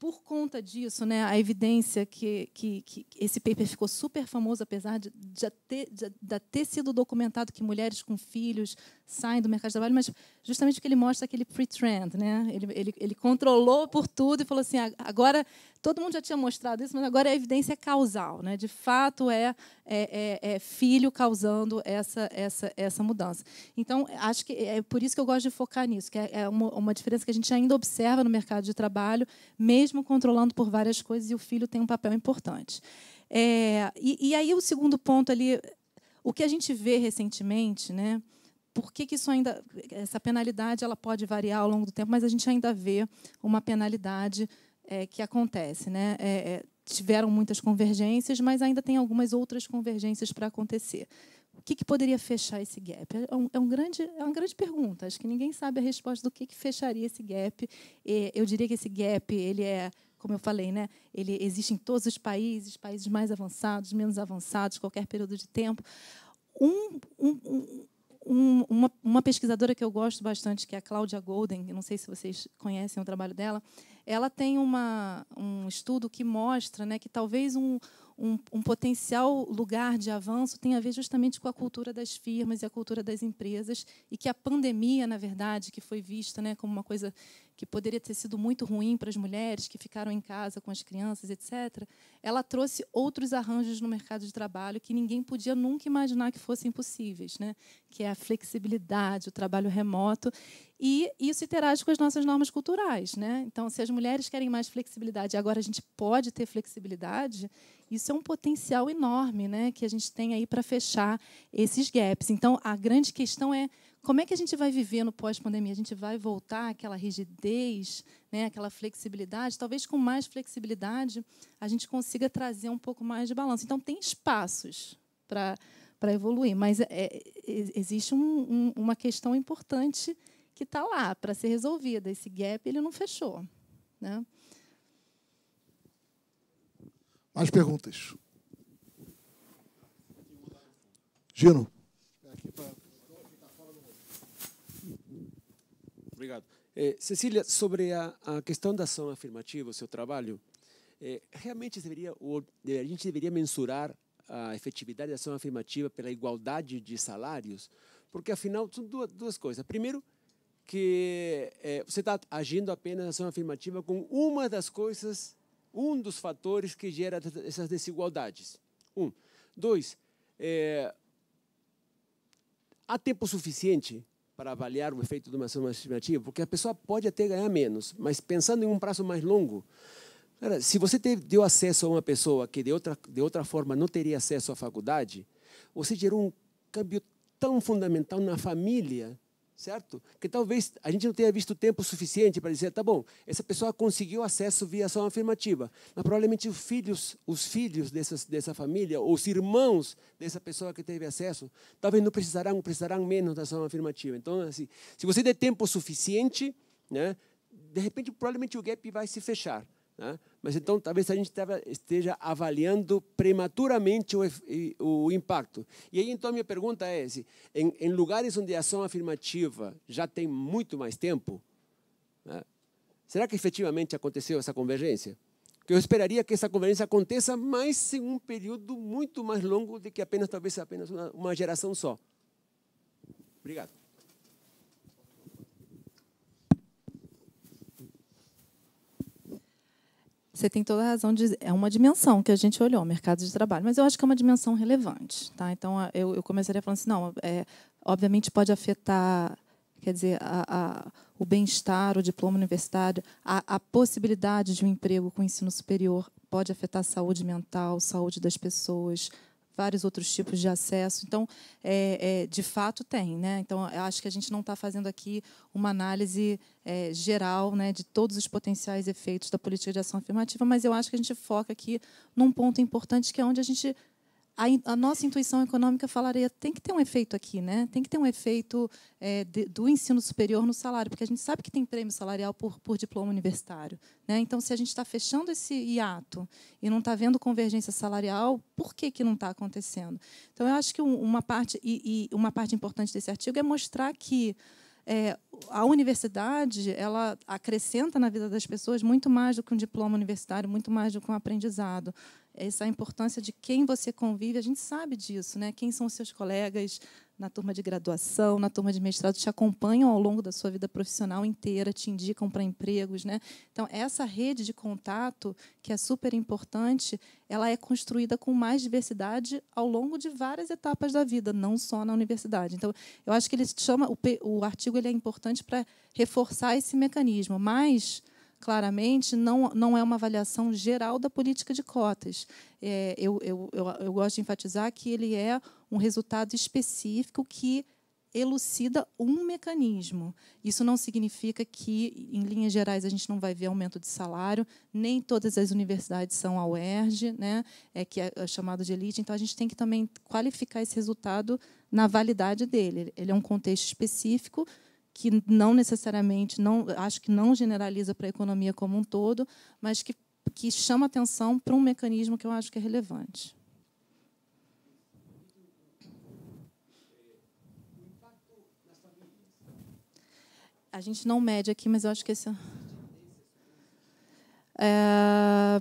por conta disso, né, a evidência que, que, que esse paper ficou super famoso, apesar de, de, ter, de, de ter sido documentado que mulheres com filhos saem do mercado de trabalho, mas justamente porque ele mostra aquele pre-trend, né? Ele, ele, ele controlou por tudo e falou assim: ah, agora todo mundo já tinha mostrado isso, mas agora é a evidência é causal, né? De fato é, é, é, é filho causando essa, essa, essa mudança. Então acho que é por isso que eu gosto de focar nisso, que é, é uma, uma diferença que a gente ainda observa no mercado de trabalho, mesmo controlando por várias coisas, e o filho tem um papel importante. É, e, e aí o segundo ponto ali, o que a gente vê recentemente, né? por que, que isso ainda, essa penalidade ela pode variar ao longo do tempo, mas a gente ainda vê uma penalidade é, que acontece, né? É, é tiveram muitas convergências, mas ainda tem algumas outras convergências para acontecer. O que, que, poderia fechar esse gap? É, é, um, é, um grande, é uma grande pergunta. Acho que ninguém sabe a resposta do que, que fecharia esse gap. E eu diria que esse gap ele é, como eu falei, né? ele existe em todos os países, países mais avançados, menos avançados, qualquer período de tempo. um, um um, uma, uma, pesquisadora que eu gosto bastante, que é a Cláudia Golden, não sei se vocês conhecem o trabalho dela, ela tem uma, um estudo que mostra né, que talvez um, um, um, potencial lugar de avanço tem a ver justamente com a cultura das firmas e a cultura das empresas, e que a pandemia, na verdade, que foi vista né, como uma coisa que poderia ter sido muito ruim para as mulheres que ficaram em casa com as crianças, etc., ela trouxe outros arranjos no mercado de trabalho que ninguém podia nunca imaginar que fossem possíveis, né? que é a flexibilidade, o trabalho remoto, e isso interage com as nossas normas culturais. Né? Então, se as mulheres querem mais flexibilidade, agora a gente pode ter flexibilidade, isso é um potencial enorme né, que a gente tem aí para fechar esses gaps. Então, a grande questão é como é que a gente vai viver no pós-pandemia? A gente vai voltar àquela rigidez, né, àquela flexibilidade? Talvez com mais flexibilidade a gente consiga trazer um pouco mais de balanço. Então, tem espaços para para evoluir, mas é, é existe um, um, uma questão importante que está lá para ser resolvida. Esse gap ele não fechou, né? Mais perguntas? Gino. Obrigado. Eh, Cecília, sobre a, a, questão da ação afirmativa, o seu trabalho, eh, realmente deveria, é, a gente deveria mensurar a efetividade da ação afirmativa pela igualdade de salários? Porque, afinal, são duas, duas coisas. Primeiro, que eh, você está agindo apenas na ação afirmativa com uma das coisas um dos fatores que gera essas desigualdades. Um. Dois, é, há tempo suficiente para avaliar o efeito de uma ação estimativa, porque a pessoa pode até ganhar menos, mas pensando em um prazo mais longo, cara, se você teve, deu acesso a uma pessoa que de outra, de outra forma não teria acesso à faculdade, você gerou um câmbio tão fundamental na família certo? Que talvez a gente não tenha visto tempo suficiente para dizer, tá bom, essa pessoa conseguiu acesso via ação afirmativa, mas provavelmente os filhos, os filhos dessas, dessa família, ou os irmãos dessa pessoa que teve acesso, talvez não precisarão, precisarão menos da ação afirmativa. Então, assim, se você der tempo suficiente, né, de repente, provavelmente o gap vai se fechar. Né? Mas então, talvez a gente esteja avaliando prematuramente o, o impacto. E aí, então, minha pergunta é: se em, em, lugares onde a ação afirmativa já tem muito mais tempo, né? será que efetivamente aconteceu essa convergência? que eu esperaria que essa convergência aconteça, mas em um período muito mais longo do que apenas, talvez, apenas uma, uma geração só. Obrigado. Você tem toda a razão de é uma dimensão que a gente olhou, o mercado de trabalho, mas eu acho que é uma dimensão relevante, tá? Então eu, eu começaria falando assim, não, é, obviamente pode afetar, quer dizer, a, a, o bem-estar, o diploma universitário, a, a possibilidade de um emprego com ensino superior pode afetar a saúde mental, saúde das pessoas, vários outros tipos de acesso. Então, é, é, de fato, tem. Né? Então, acho que a gente não está fazendo aqui uma análise é, geral né, de todos os potenciais efeitos da política de ação afirmativa, mas eu acho que a gente foca aqui num ponto importante, que é onde a gente a, a, nossa intuição econômica falaria tem que ter um efeito aqui, né? Tem que ter um efeito é, de, do ensino superior no salário, porque a gente sabe que tem prêmio salarial por, por diploma universitário, né? Então, se a gente está fechando esse hiato e não está vendo convergência salarial, por que que não está acontecendo? Então, eu acho que uma parte e, e uma parte importante desse artigo é mostrar que é, a universidade ela acrescenta na vida das pessoas muito mais do que um diploma universitário, muito mais do que um aprendizado essa importância de quem você convive, a gente sabe disso, né? Quem são os seus colegas na turma de graduação, na turma de mestrado, te acompanham ao longo da sua vida profissional inteira, te indicam para empregos, né? Então, essa rede de contato, que é super importante, ela é construída com mais diversidade ao longo de várias etapas da vida, não só na universidade. Então, eu acho que ele chama o, o artigo ele é importante para reforçar esse mecanismo, mas claramente, não, não é uma avaliação geral da política de cotas. É, eu, eu, eu, eu gosto de enfatizar que ele é um resultado específico que elucida um mecanismo. Isso não significa que, em linhas gerais, a gente não vai ver aumento de salário, nem todas as universidades são a UERJ, né? é, que é, é chamado de elite. Então, a gente tem que também qualificar esse resultado na validade dele. Ele é um contexto específico que não necessariamente, não, acho que não generaliza para a economia como um todo, mas que, que chama atenção para um mecanismo que eu acho que é relevante. A gente não mede aqui, mas eu acho que esse. É... é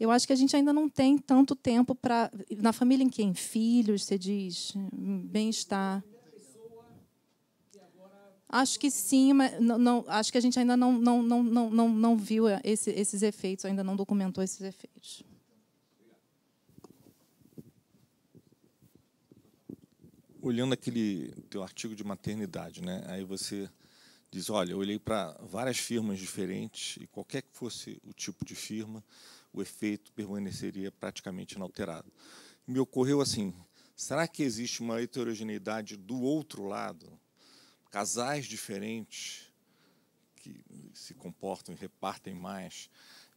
eu acho que a gente ainda não tem tanto tempo para. Na família em quem? Filhos, você diz? Bem-estar. Acho que sim, mas não, não, acho que a gente ainda não, não, não, não, não, viu esse, esses efeitos, ainda não documentou esses efeitos. Olhando aquele teu artigo de maternidade, né? aí você diz, olha, eu olhei para várias firmas diferentes e qualquer que fosse o tipo de firma, o efeito permaneceria praticamente inalterado. Me ocorreu assim, será que existe uma heterogeneidade do outro lado? casais diferentes que se comportam e repartem mais,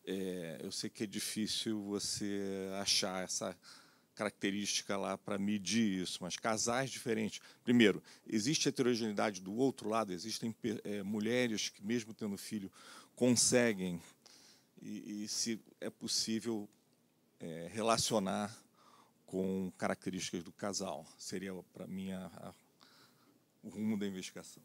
é, eu sei que é difícil você achar essa característica lá para medir isso, mas casais diferentes. Primeiro, existe heterogeneidade do outro lado, existem é, mulheres que, mesmo tendo filho, conseguem, e, e se é possível é, relacionar com características do casal. Seria, para mim, a, a o rumo da investigação.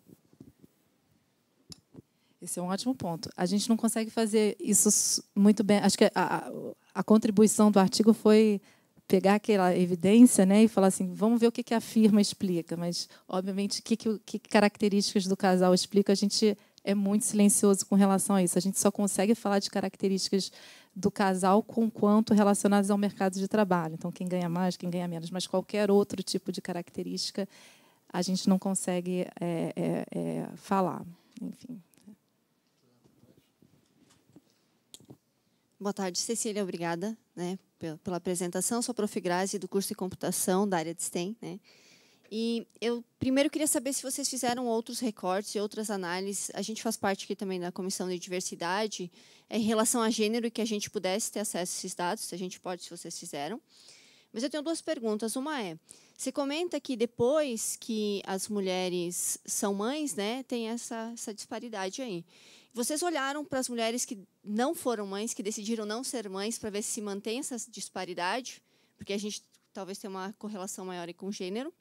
Esse é um ótimo ponto. A gente não consegue fazer isso muito bem. Acho que a, a contribuição do artigo foi pegar aquela evidência né, e falar assim, vamos ver o que, que a firma explica. Mas, obviamente, que, que, que características do casal explica, a gente é muito silencioso com relação a isso. A gente só consegue falar de características do casal com quanto relacionadas ao mercado de trabalho. Então, quem ganha mais, quem ganha menos. Mas qualquer outro tipo de característica a gente não consegue é, é, é, falar. Enfim. Boa tarde, Cecília. Obrigada né, pela apresentação. Sou prof. Grazi, do curso de computação da área de STEM. Né? E eu primeiro queria saber se vocês fizeram outros recortes e outras análises. A gente faz parte aqui também da comissão de diversidade é, em relação a gênero e que a gente pudesse ter acesso a esses dados, se a gente pode, se vocês fizeram. Mas eu tenho duas perguntas. Uma é, você comenta que depois que as mulheres são mães, né, tem essa, essa disparidade aí. Vocês olharam para as mulheres que não foram mães, que decidiram não ser mães, para ver se mantém essa disparidade, porque a gente talvez tenha uma correlação maior com o gênero.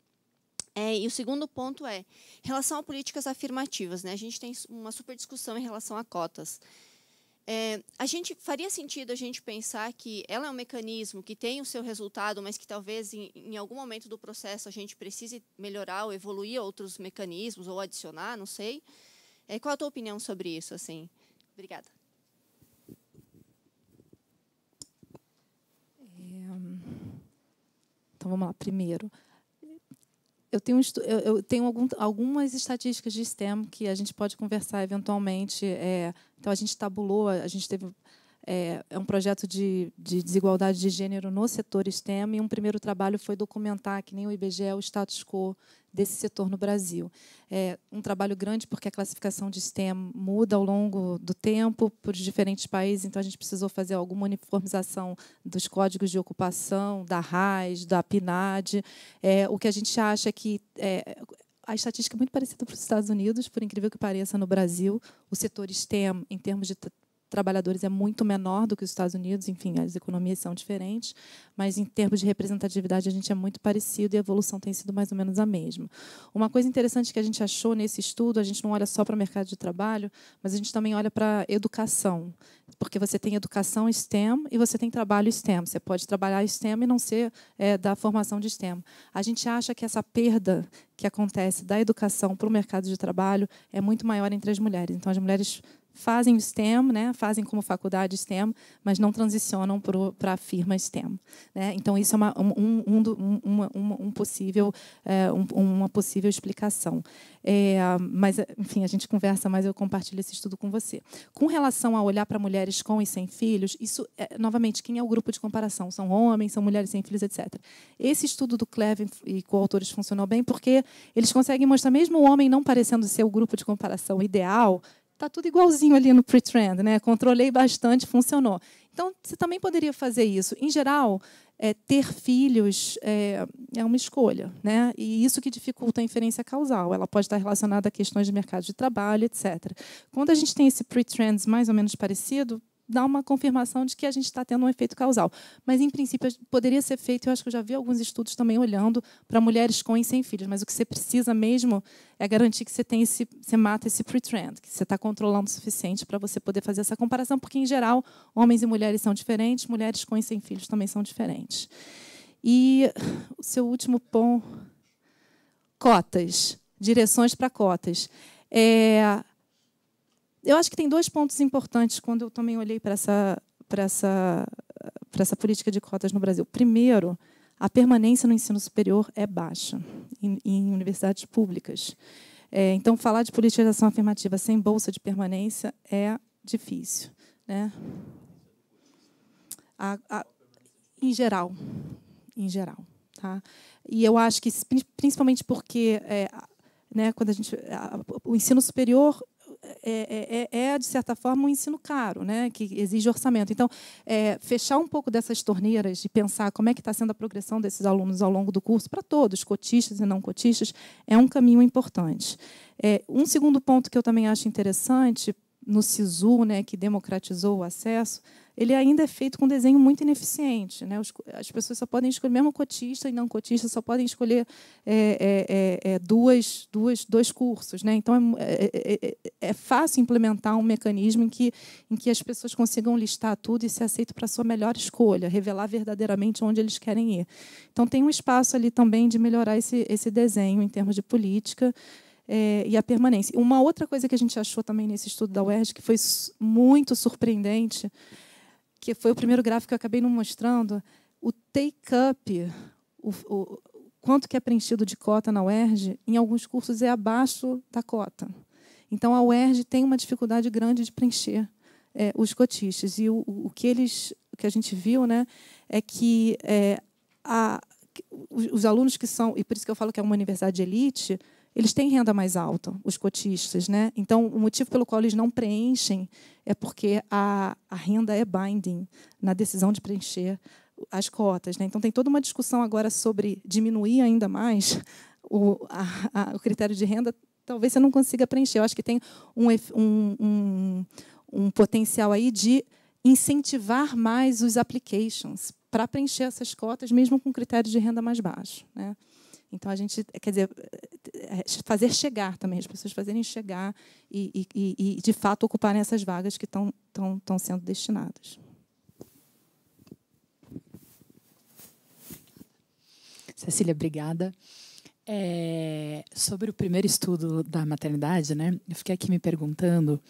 É, e o segundo ponto é em relação a políticas afirmativas. Né, a gente tem uma super discussão em relação a cotas. É, a gente faria sentido a gente pensar que ela é um mecanismo que tem o seu resultado, mas que talvez em, em, algum momento do processo a gente precise melhorar ou evoluir outros mecanismos ou adicionar, não sei. É, qual a tua opinião sobre isso, assim? Obrigada. É, hum, então vamos lá. Primeiro, eu tenho, eu tenho algum, algumas estatísticas de STEM que a gente pode conversar eventualmente. É, então, a gente tabulou, a gente teve é, é um projeto de, de, desigualdade de gênero no setor STEM e um primeiro trabalho foi documentar, que nem o IBGE, é o status quo desse setor no Brasil. É um trabalho grande porque a classificação de STEM muda ao longo do tempo por diferentes países, então a gente precisou fazer alguma uniformização dos códigos de ocupação, da RAIS, da PNAD. É, o que a gente acha que é, a estatística é muito parecida para os Estados Unidos, por incrível que pareça, no Brasil. O setor STEM, em termos de trabalhadores é muito menor do que os Estados Unidos, enfim, as economias são diferentes, mas em termos de representatividade a gente é muito parecido e a evolução tem sido mais ou menos a mesma. Uma coisa interessante que a gente achou nesse estudo, a gente não olha só para o mercado de trabalho, mas a gente também olha para a educação, porque você tem educação STEM e você tem trabalho STEM. Você pode trabalhar STEM e não ser é, da formação de STEM. A gente acha que essa perda que acontece da educação para o mercado de trabalho é muito maior entre as mulheres. Então, as mulheres fazem o STEM, né, fazem como faculdade STEM, mas não transicionam para a firma STEM. Né? Então, isso é uma, um, um, um possível, é, um, uma possível explicação. É, mas, enfim, a gente conversa, mas eu compartilho esse estudo com você. Com relação a olhar para mulheres com e sem filhos, isso, é, novamente, quem é o grupo de comparação? São homens, são mulheres sem filhos, etc. Esse estudo do Cleve e coautores funcionou bem porque eles conseguem mostrar, mesmo o homem não parecendo ser o grupo de comparação ideal, Está tudo igualzinho ali no pre-trend, né? Controlei bastante, funcionou. Então, você também poderia fazer isso. Em geral, é, ter filhos é, é, uma escolha, né? E isso que dificulta a inferência causal. Ela pode estar relacionada a questões de mercado de trabalho, etc. Quando a gente tem esse pre-trends mais ou menos parecido, dá uma confirmação de que a gente está tendo um efeito causal. Mas, em princípio, poderia ser feito, eu acho que eu já vi alguns estudos também olhando para mulheres com e sem filhos, mas o que você precisa mesmo é garantir que você, tem esse, você mata esse pre-trend, que você está controlando o suficiente para você poder fazer essa comparação, porque, em geral, homens e mulheres são diferentes, mulheres com e sem filhos também são diferentes. E o seu último ponto, cotas, direções para cotas. É, eu acho que tem dois pontos importantes quando eu também olhei para essa, para essa, para essa política de cotas no Brasil. Primeiro, a permanência no ensino superior é baixa em, em universidades públicas. É, então, falar de politização afirmativa sem bolsa de permanência é difícil. Né? A, a, em geral. Em geral. Tá? E eu acho que, principalmente porque é, né, quando a gente, a, o ensino superior é é, é, é, é, de certa forma, um ensino caro, né? que exige orçamento. Então, é, fechar um pouco dessas torneiras de pensar como é que está sendo a progressão desses alunos ao longo do curso, para todos, cotistas e não cotistas, é um caminho importante. É, um segundo ponto que eu também acho interessante no SISU, né, que democratizou o acesso, ele ainda é feito com um desenho muito ineficiente. Né? As pessoas só podem escolher, mesmo cotista e não cotista, só podem escolher é, é, é, é duas, duas, dois cursos. Né? Então, é, é, é, fácil implementar um mecanismo em que, em que as pessoas consigam listar tudo e ser aceito para a sua melhor escolha, revelar verdadeiramente onde eles querem ir. Então, tem um espaço ali também de melhorar esse, esse desenho em termos de política é, e a permanência. Uma outra coisa que a gente achou também nesse estudo da UERJ, que foi muito surpreendente, que foi o primeiro gráfico que eu acabei não mostrando, o take-up, o, o, quanto que é preenchido de cota na UERJ, em alguns cursos é abaixo da cota. Então, a UERJ tem uma dificuldade grande de preencher é, os cotistas. E o, o, que eles, o que a gente viu, né, é que é, a, os, os, alunos que são, e por isso que eu falo que é uma universidade elite, eles têm renda mais alta, os cotistas. Né? Então, o motivo pelo qual eles não preenchem é porque a, a renda é binding na decisão de preencher as cotas. Né? Então, tem toda uma discussão agora sobre diminuir ainda mais o, a, a, o critério de renda. Talvez você não consiga preencher. Eu acho que tem um, um, um, um potencial aí de incentivar mais os applications para preencher essas cotas, mesmo com critério de renda mais baixo. Né? Então, a gente, quer dizer, eh, eh, fazer chegar também, as pessoas fazerem chegar e, e, e de fato, ocuparem essas vagas que estão, estão, estão sendo destinadas. Cecília, obrigada. É, sobre o primeiro estudo da maternidade, né? Eu fiquei aqui me perguntando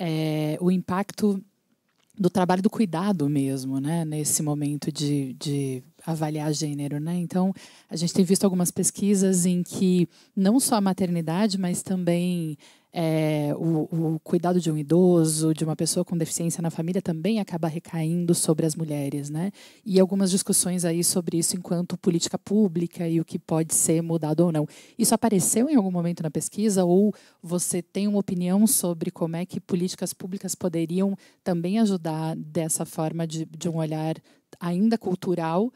é, o impacto do trabalho do cuidado mesmo, né? Nesse momento de, de avaliar gênero, né? Então, a gente tem visto algumas pesquisas em que não só a maternidade, mas também é, o, o, cuidado de um idoso, de uma pessoa com deficiência na família também acaba recaindo sobre as mulheres, né? E algumas discussões aí sobre isso enquanto política pública e o que pode ser mudado ou não. Isso apareceu em algum momento na pesquisa ou você tem uma opinião sobre como é que políticas públicas poderiam também ajudar dessa forma de, de um olhar ainda cultural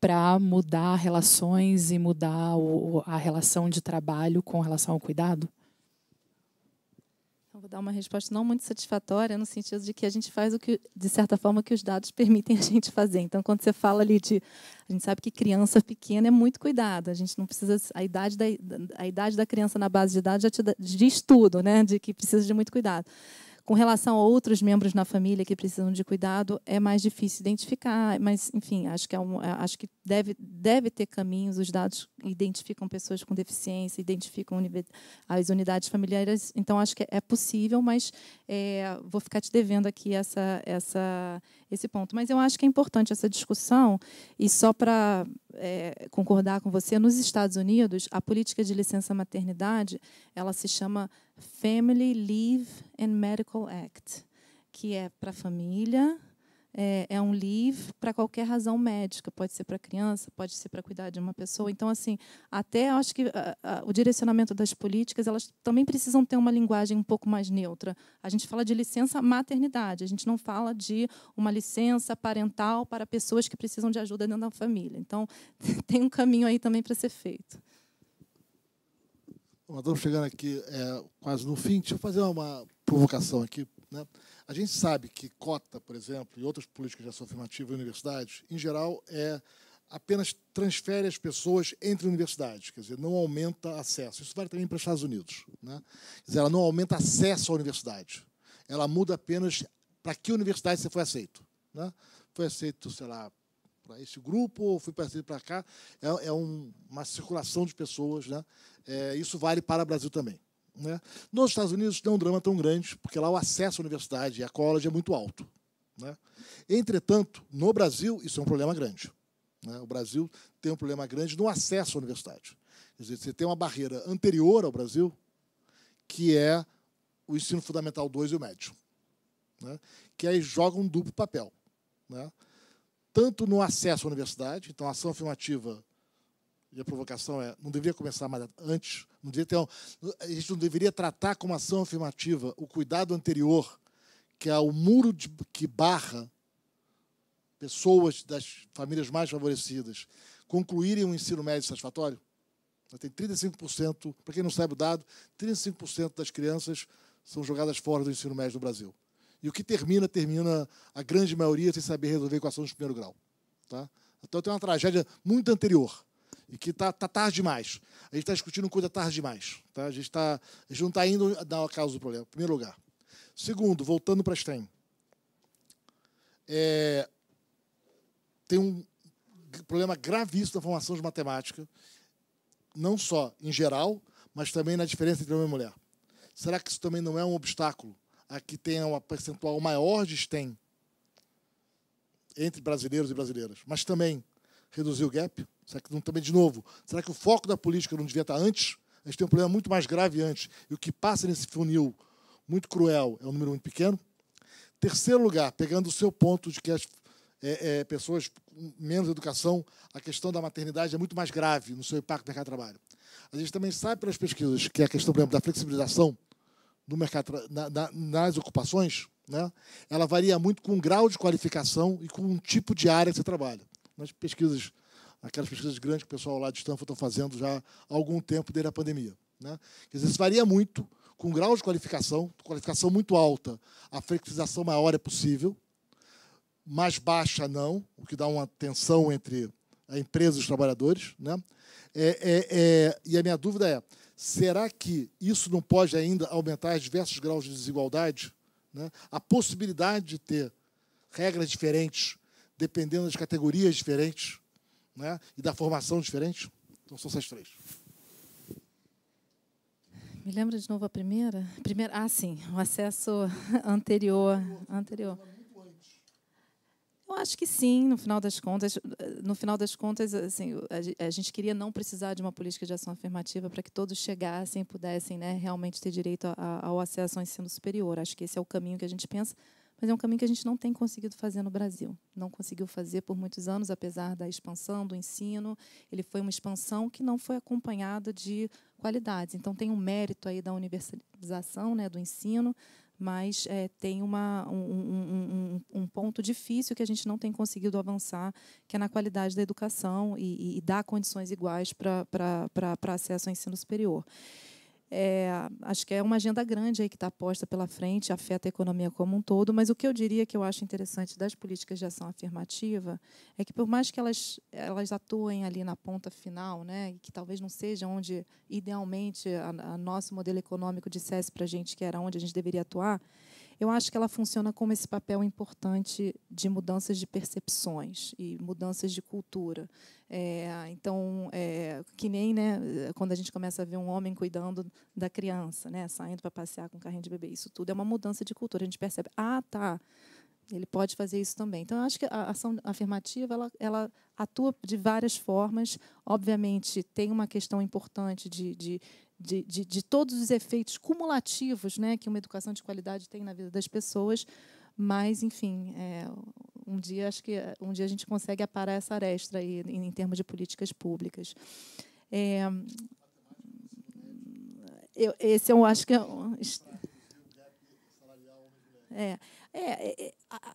para mudar relações e mudar o, a relação de trabalho com relação ao cuidado? dar uma resposta não muito satisfatória, no sentido de que a gente faz o que, de certa forma, que os dados permitem a gente fazer. Então, quando você fala ali de. A gente sabe que criança pequena é muito cuidado, a gente não precisa. A idade da, a idade da criança na base de dados já te diz tudo, né? De que precisa de muito cuidado. Com relação a outros membros na família que precisam de cuidado, é mais difícil identificar, mas, enfim, acho que, é um, é, acho que deve, deve ter caminhos, os dados identificam pessoas com deficiência, identificam as unidades familiares, então acho que é possível, mas é, vou ficar te devendo aqui essa, essa, esse ponto. Mas eu acho que é importante essa discussão, e só para é, concordar com você, nos Estados Unidos, a política de licença maternidade ela se chama Family Leave and Medical Act, que é para a família é, é um leave para qualquer razão médica, pode ser para criança, pode ser para cuidar de uma pessoa. Então, assim, até acho que a, ah, a, ah, o direcionamento das políticas, elas também precisam ter uma linguagem um pouco mais neutra. A gente fala de licença maternidade, a gente não fala de uma licença parental para pessoas que precisam de ajuda dentro da família. Então, tem um caminho aí também para ser feito. Bom, estamos chegando aqui é, quase no fim. Deixa eu fazer uma provocação aqui. Né? A gente sabe que cota, por exemplo, e outras políticas de ação afirmativa em universidades, em geral, é apenas transfere as pessoas entre universidades, quer dizer, não aumenta acesso. Isso vale também para os Estados Unidos. Né? Quer dizer, ela não aumenta acesso à universidade. Ela muda apenas para que universidade você foi aceito. Né? Foi aceito, sei lá, para esse grupo ou fui aceito para cá. É, é um, uma circulação de pessoas. Né? É, isso vale para o Brasil também. Né? Nos Estados Unidos não é um drama tão grande, porque lá o acesso à universidade e à college é muito alto. Né? Entretanto, no Brasil, isso é um problema grande. Né? O Brasil tem um problema grande no acesso à universidade. Quer dizer, você tem uma barreira anterior ao Brasil, que é o ensino fundamental 2 e o médio, né? que aí joga um duplo papel. Né? Tanto no acesso à universidade, então a ação afirmativa e a provocação é, não deveria começar mais antes, não deveria ter, a gente não deveria tratar como ação afirmativa o cuidado anterior, que é o muro de, que barra pessoas das famílias mais favorecidas concluírem um ensino médio satisfatório? Tem 35%, para quem não sabe o dado, 35% das crianças são jogadas fora do ensino médio no Brasil. E o que termina, termina a grande maioria sem saber resolver equação de primeiro grau. Tá? Então tem uma tragédia muito anterior e que está tá tarde demais. A gente está discutindo coisa tarde demais. Tá? A, gente tá, a gente não está indo na causa do problema, em primeiro lugar. Segundo, voltando para a STEM. É, tem um problema gravíssimo na formação de matemática, não só em geral, mas também na diferença entre homem e mulher. Será que isso também não é um obstáculo a que tenha uma percentual maior de STEM entre brasileiros e brasileiras, mas também reduzir o gap? Será que não também, de novo, será que o foco da política não devia estar antes? A gente tem um problema muito mais grave antes. E o que passa nesse funil muito cruel é um número muito pequeno. Terceiro lugar, pegando o seu ponto de que as é, é, pessoas com menos educação, a questão da maternidade é muito mais grave no seu impacto no mercado de trabalho. A gente também sabe pelas pesquisas que a questão, por exemplo, da flexibilização no mercado, na, na, nas ocupações, né, ela varia muito com o grau de qualificação e com o tipo de área que você trabalha nas pesquisas, aquelas pesquisas grandes que o pessoal lá de Stanford está fazendo já há algum tempo desde a pandemia. Né? Quer dizer, isso varia muito com grau de qualificação, qualificação muito alta, a flexibilização maior é possível, mais baixa não, o que dá uma tensão entre a empresa e os trabalhadores. Né? É, é, é, e a minha dúvida é, será que isso não pode ainda aumentar diversos graus de desigualdade? Né? A possibilidade de ter regras diferentes dependendo das categorias diferentes né? e da formação diferente? Então, são essas três. Me lembra de novo a primeira? primeira ah, sim, o acesso anterior. anterior. Eu acho que sim, no final das contas, no final das contas, assim, a gente queria não precisar de uma política de ação afirmativa para que todos chegassem, pudessem, né, realmente ter direito ao acesso ao ensino superior. Acho que esse é o caminho que a gente pensa, mas é um caminho que a gente não tem conseguido fazer no Brasil. Não conseguiu fazer por muitos anos, apesar da expansão do ensino. Ele foi uma expansão que não foi acompanhada de qualidades. Então, tem um mérito aí da universalização né, do ensino, mas é, tem uma, um, um, um, um, ponto difícil que a gente não tem conseguido avançar, que é na qualidade da educação e, e, e dar condições iguais para acesso ao ensino superior. É, acho que é uma agenda grande aí que está posta pela frente, afeta a economia como um todo, mas o que eu diria que eu acho interessante das políticas de ação afirmativa é que, por mais que elas, elas atuem ali na ponta final, né, e que talvez não seja onde, idealmente, a, nosso modelo econômico dissesse para a gente que era onde a gente deveria atuar, eu acho que ela funciona como esse papel importante de mudanças de percepções e mudanças de cultura. É, então, é, que nem né, quando a gente começa a ver um homem cuidando da criança, né, saindo para passear com um carrinho de bebê, isso tudo é uma mudança de cultura. A gente percebe, ah, tá, ele pode fazer isso também. Então, eu acho que a ação afirmativa ela, ela atua de várias formas. Obviamente, tem uma questão importante de, de, de, de, de todos os efeitos cumulativos né, que uma educação de qualidade tem na vida das pessoas. Mas, enfim, é, um dia acho que um dia a gente consegue aparar essa aresta aí, em, em termos de políticas públicas. É, eu, esse eu acho que é, é, é, é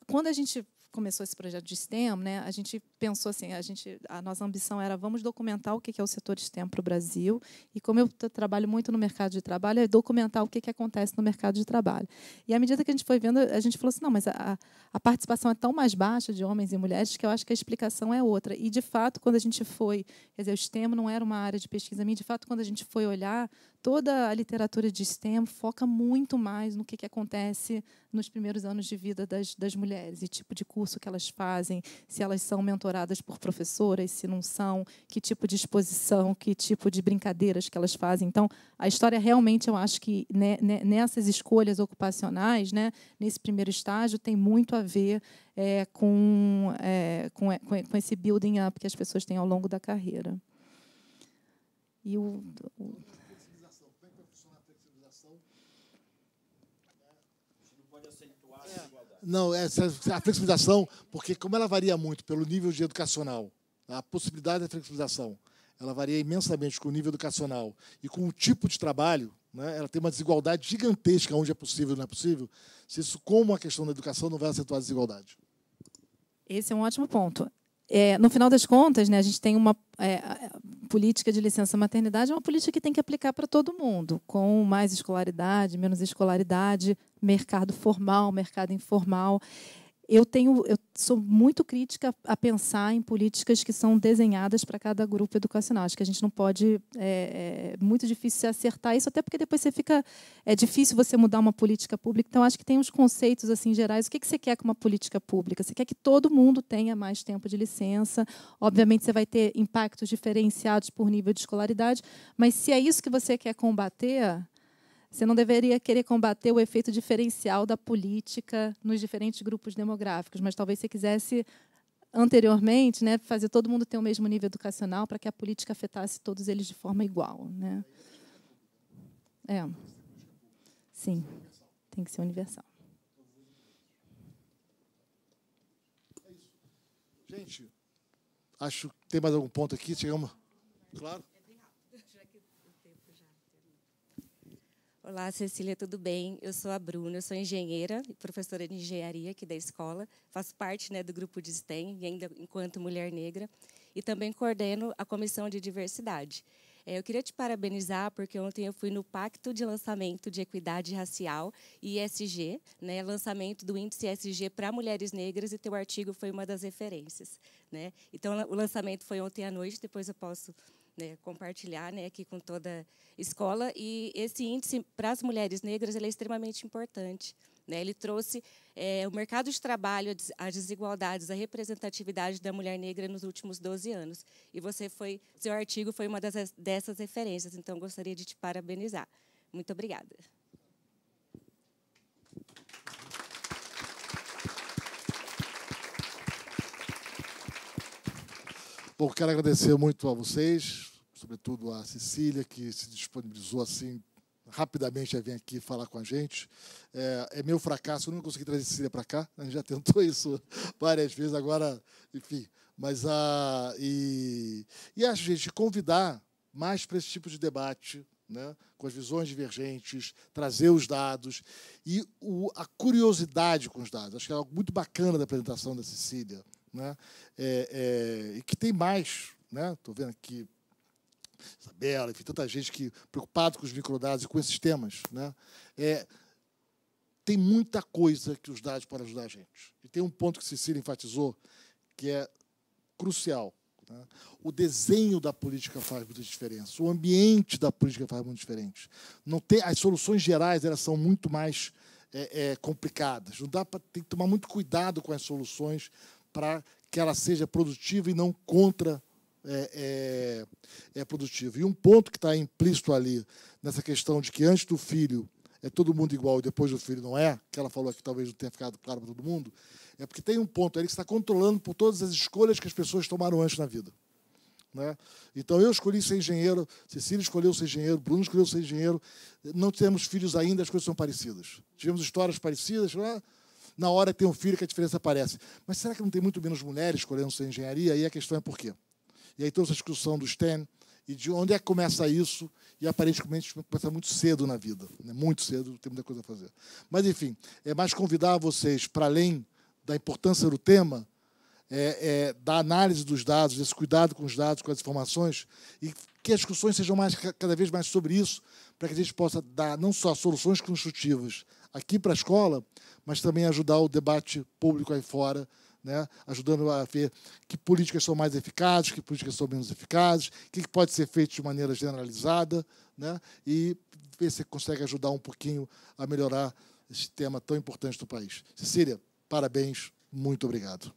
quando a gente começou esse projeto de STEM, né, a gente pensou assim, a, gente, a nossa ambição era vamos documentar o que é o setor STEM para o Brasil. E como eu trabalho muito no mercado de trabalho, é documentar o que, que acontece no mercado de trabalho. E à medida que a gente foi vendo, a gente falou assim, não, mas a, a participação é tão mais baixa de homens e mulheres que eu acho que a explicação é outra. E, de fato, quando a gente foi, quer dizer, o STEM não era uma área de pesquisa minha, de fato, quando a gente foi olhar, toda a literatura de STEM foca muito mais no que, que acontece nos primeiros anos de vida das, das mulheres e tipo de curso que elas fazem, se elas são mentoradas por professoras, se não são, que tipo de exposição, que tipo de brincadeiras que elas fazem. Então, a história realmente, eu acho que né, né nessas escolhas ocupacionais, né, nesse primeiro estágio, tem muito a ver é, com, é, com, é, é, com esse building up que as pessoas têm ao longo da carreira. E o, o Não, essa, a flexibilização, porque como ela varia muito pelo nível de educacional, a possibilidade da flexibilização, ela varia imensamente com o nível educacional e com o tipo de trabalho, né, ela tem uma desigualdade gigantesca onde é possível e não é possível, se isso, como a questão da educação, não vai acentuar a desigualdade. Esse é um ótimo ponto. É, no final das contas, né, a gente tem uma é, política de licença maternidade, é uma política que tem que aplicar para todo mundo, com mais escolaridade, menos escolaridade, mercado formal, mercado informal eu tenho, eu sou muito crítica a pensar em políticas que são desenhadas para cada grupo educacional. Acho que a gente não pode, é, é muito difícil acertar isso, até porque depois você fica, é difícil você mudar uma política pública. Então acho que tem uns conceitos assim gerais. O que, que você quer com uma política pública? Você quer que todo mundo tenha mais tempo de licença? Obviamente você vai ter impactos diferenciados por nível de escolaridade, mas se é isso que você quer combater você não deveria querer combater o efeito diferencial da política nos diferentes grupos demográficos, mas talvez você quisesse anteriormente, né, fazer todo mundo ter o mesmo nível educacional para que a política afetasse todos eles de forma igual, né? É. Sim. Tem que ser universal. Gente, acho que tem mais algum ponto aqui. Chegamos. Claro. Olá, Cecília, tudo bem? Eu sou a Bruna, eu sou engenheira e professora de engenharia aqui da escola. Faço parte né, do grupo de STEM, ainda enquanto mulher negra, e também coordeno a comissão de diversidade. É, eu queria te parabenizar porque ontem eu fui no Pacto de Lançamento de Equidade Racial ISG, ESG, né, lançamento do índice ESG para mulheres negras e teu artigo foi uma das referências, né? Então o lançamento foi ontem à noite, depois eu posso né, compartilhar né, aqui com toda a escola. E esse índice para as mulheres negras é extremamente importante. Né? Ele trouxe é, o mercado de trabalho, as desigualdades, a representatividade da mulher negra nos últimos 12 anos. E você foi, seu artigo foi uma dessas referências, então gostaria de te parabenizar. Muito obrigada. Bom, quero agradecer muito a vocês, sobretudo a Cecília, que se disponibilizou assim rapidamente a vir aqui falar com a gente. É, é meu fracasso, eu não consegui trazer Cecília para cá, a gente já tentou isso várias vezes, agora, enfim. Mas a. Ah, e, e acho, gente, convidar mais para esse tipo de debate, né, com as visões divergentes, trazer os dados e o, a curiosidade com os dados. Acho que é algo muito bacana da apresentação da Cecília né? É, é, e que tem mais. Estou né? vendo aqui Isabela, enfim, tanta gente que preocupada com os microdados e com esses temas. Né? É, tem muita coisa que os dados podem ajudar a gente. E tem um ponto que Cecília enfatizou que é crucial. Né? O desenho da política faz muita diferença, o ambiente da política faz muito diferente. Não tem, as soluções gerais elas são muito mais é, é, complicadas. Não dá para tem que tomar muito cuidado com as soluções para que ela seja produtiva e não contra é, é, é produtiva. E um ponto que está implícito ali, nessa questão de que antes do filho é todo mundo igual e depois do filho não é, que ela falou aqui talvez não tenha ficado claro para todo mundo, é porque tem um ponto ali que está controlando por todas as escolhas que as pessoas tomaram antes na vida. Né? Então eu escolhi ser engenheiro, Cecília escolheu ser engenheiro, Bruno escolheu ser engenheiro. Não temos filhos ainda, as coisas são parecidas. Tivemos histórias parecidas, né? na hora que tem um filho que a diferença aparece. Mas será que não tem muito menos mulheres escolhendo ser engenharia? E a questão é por quê? E aí toda essa discussão do STEM e de onde é que começa isso, e aparentemente começa muito cedo na vida, né? muito cedo, tem muita coisa a fazer. Mas, enfim, é mais convidar vocês, para além da importância do tema, é, é, da análise dos dados, desse cuidado com os dados, com as informações, e que as discussões sejam mais, cada vez mais sobre isso, para que a gente possa dar não só soluções construtivas, aqui para a escola, mas também ajudar o debate público aí fora, né? ajudando a ver que políticas são mais eficazes, que políticas são menos eficazes, o que pode ser feito de maneira generalizada, né? e ver se consegue ajudar um pouquinho a melhorar esse tema tão importante do país. Cecília, parabéns, muito obrigado.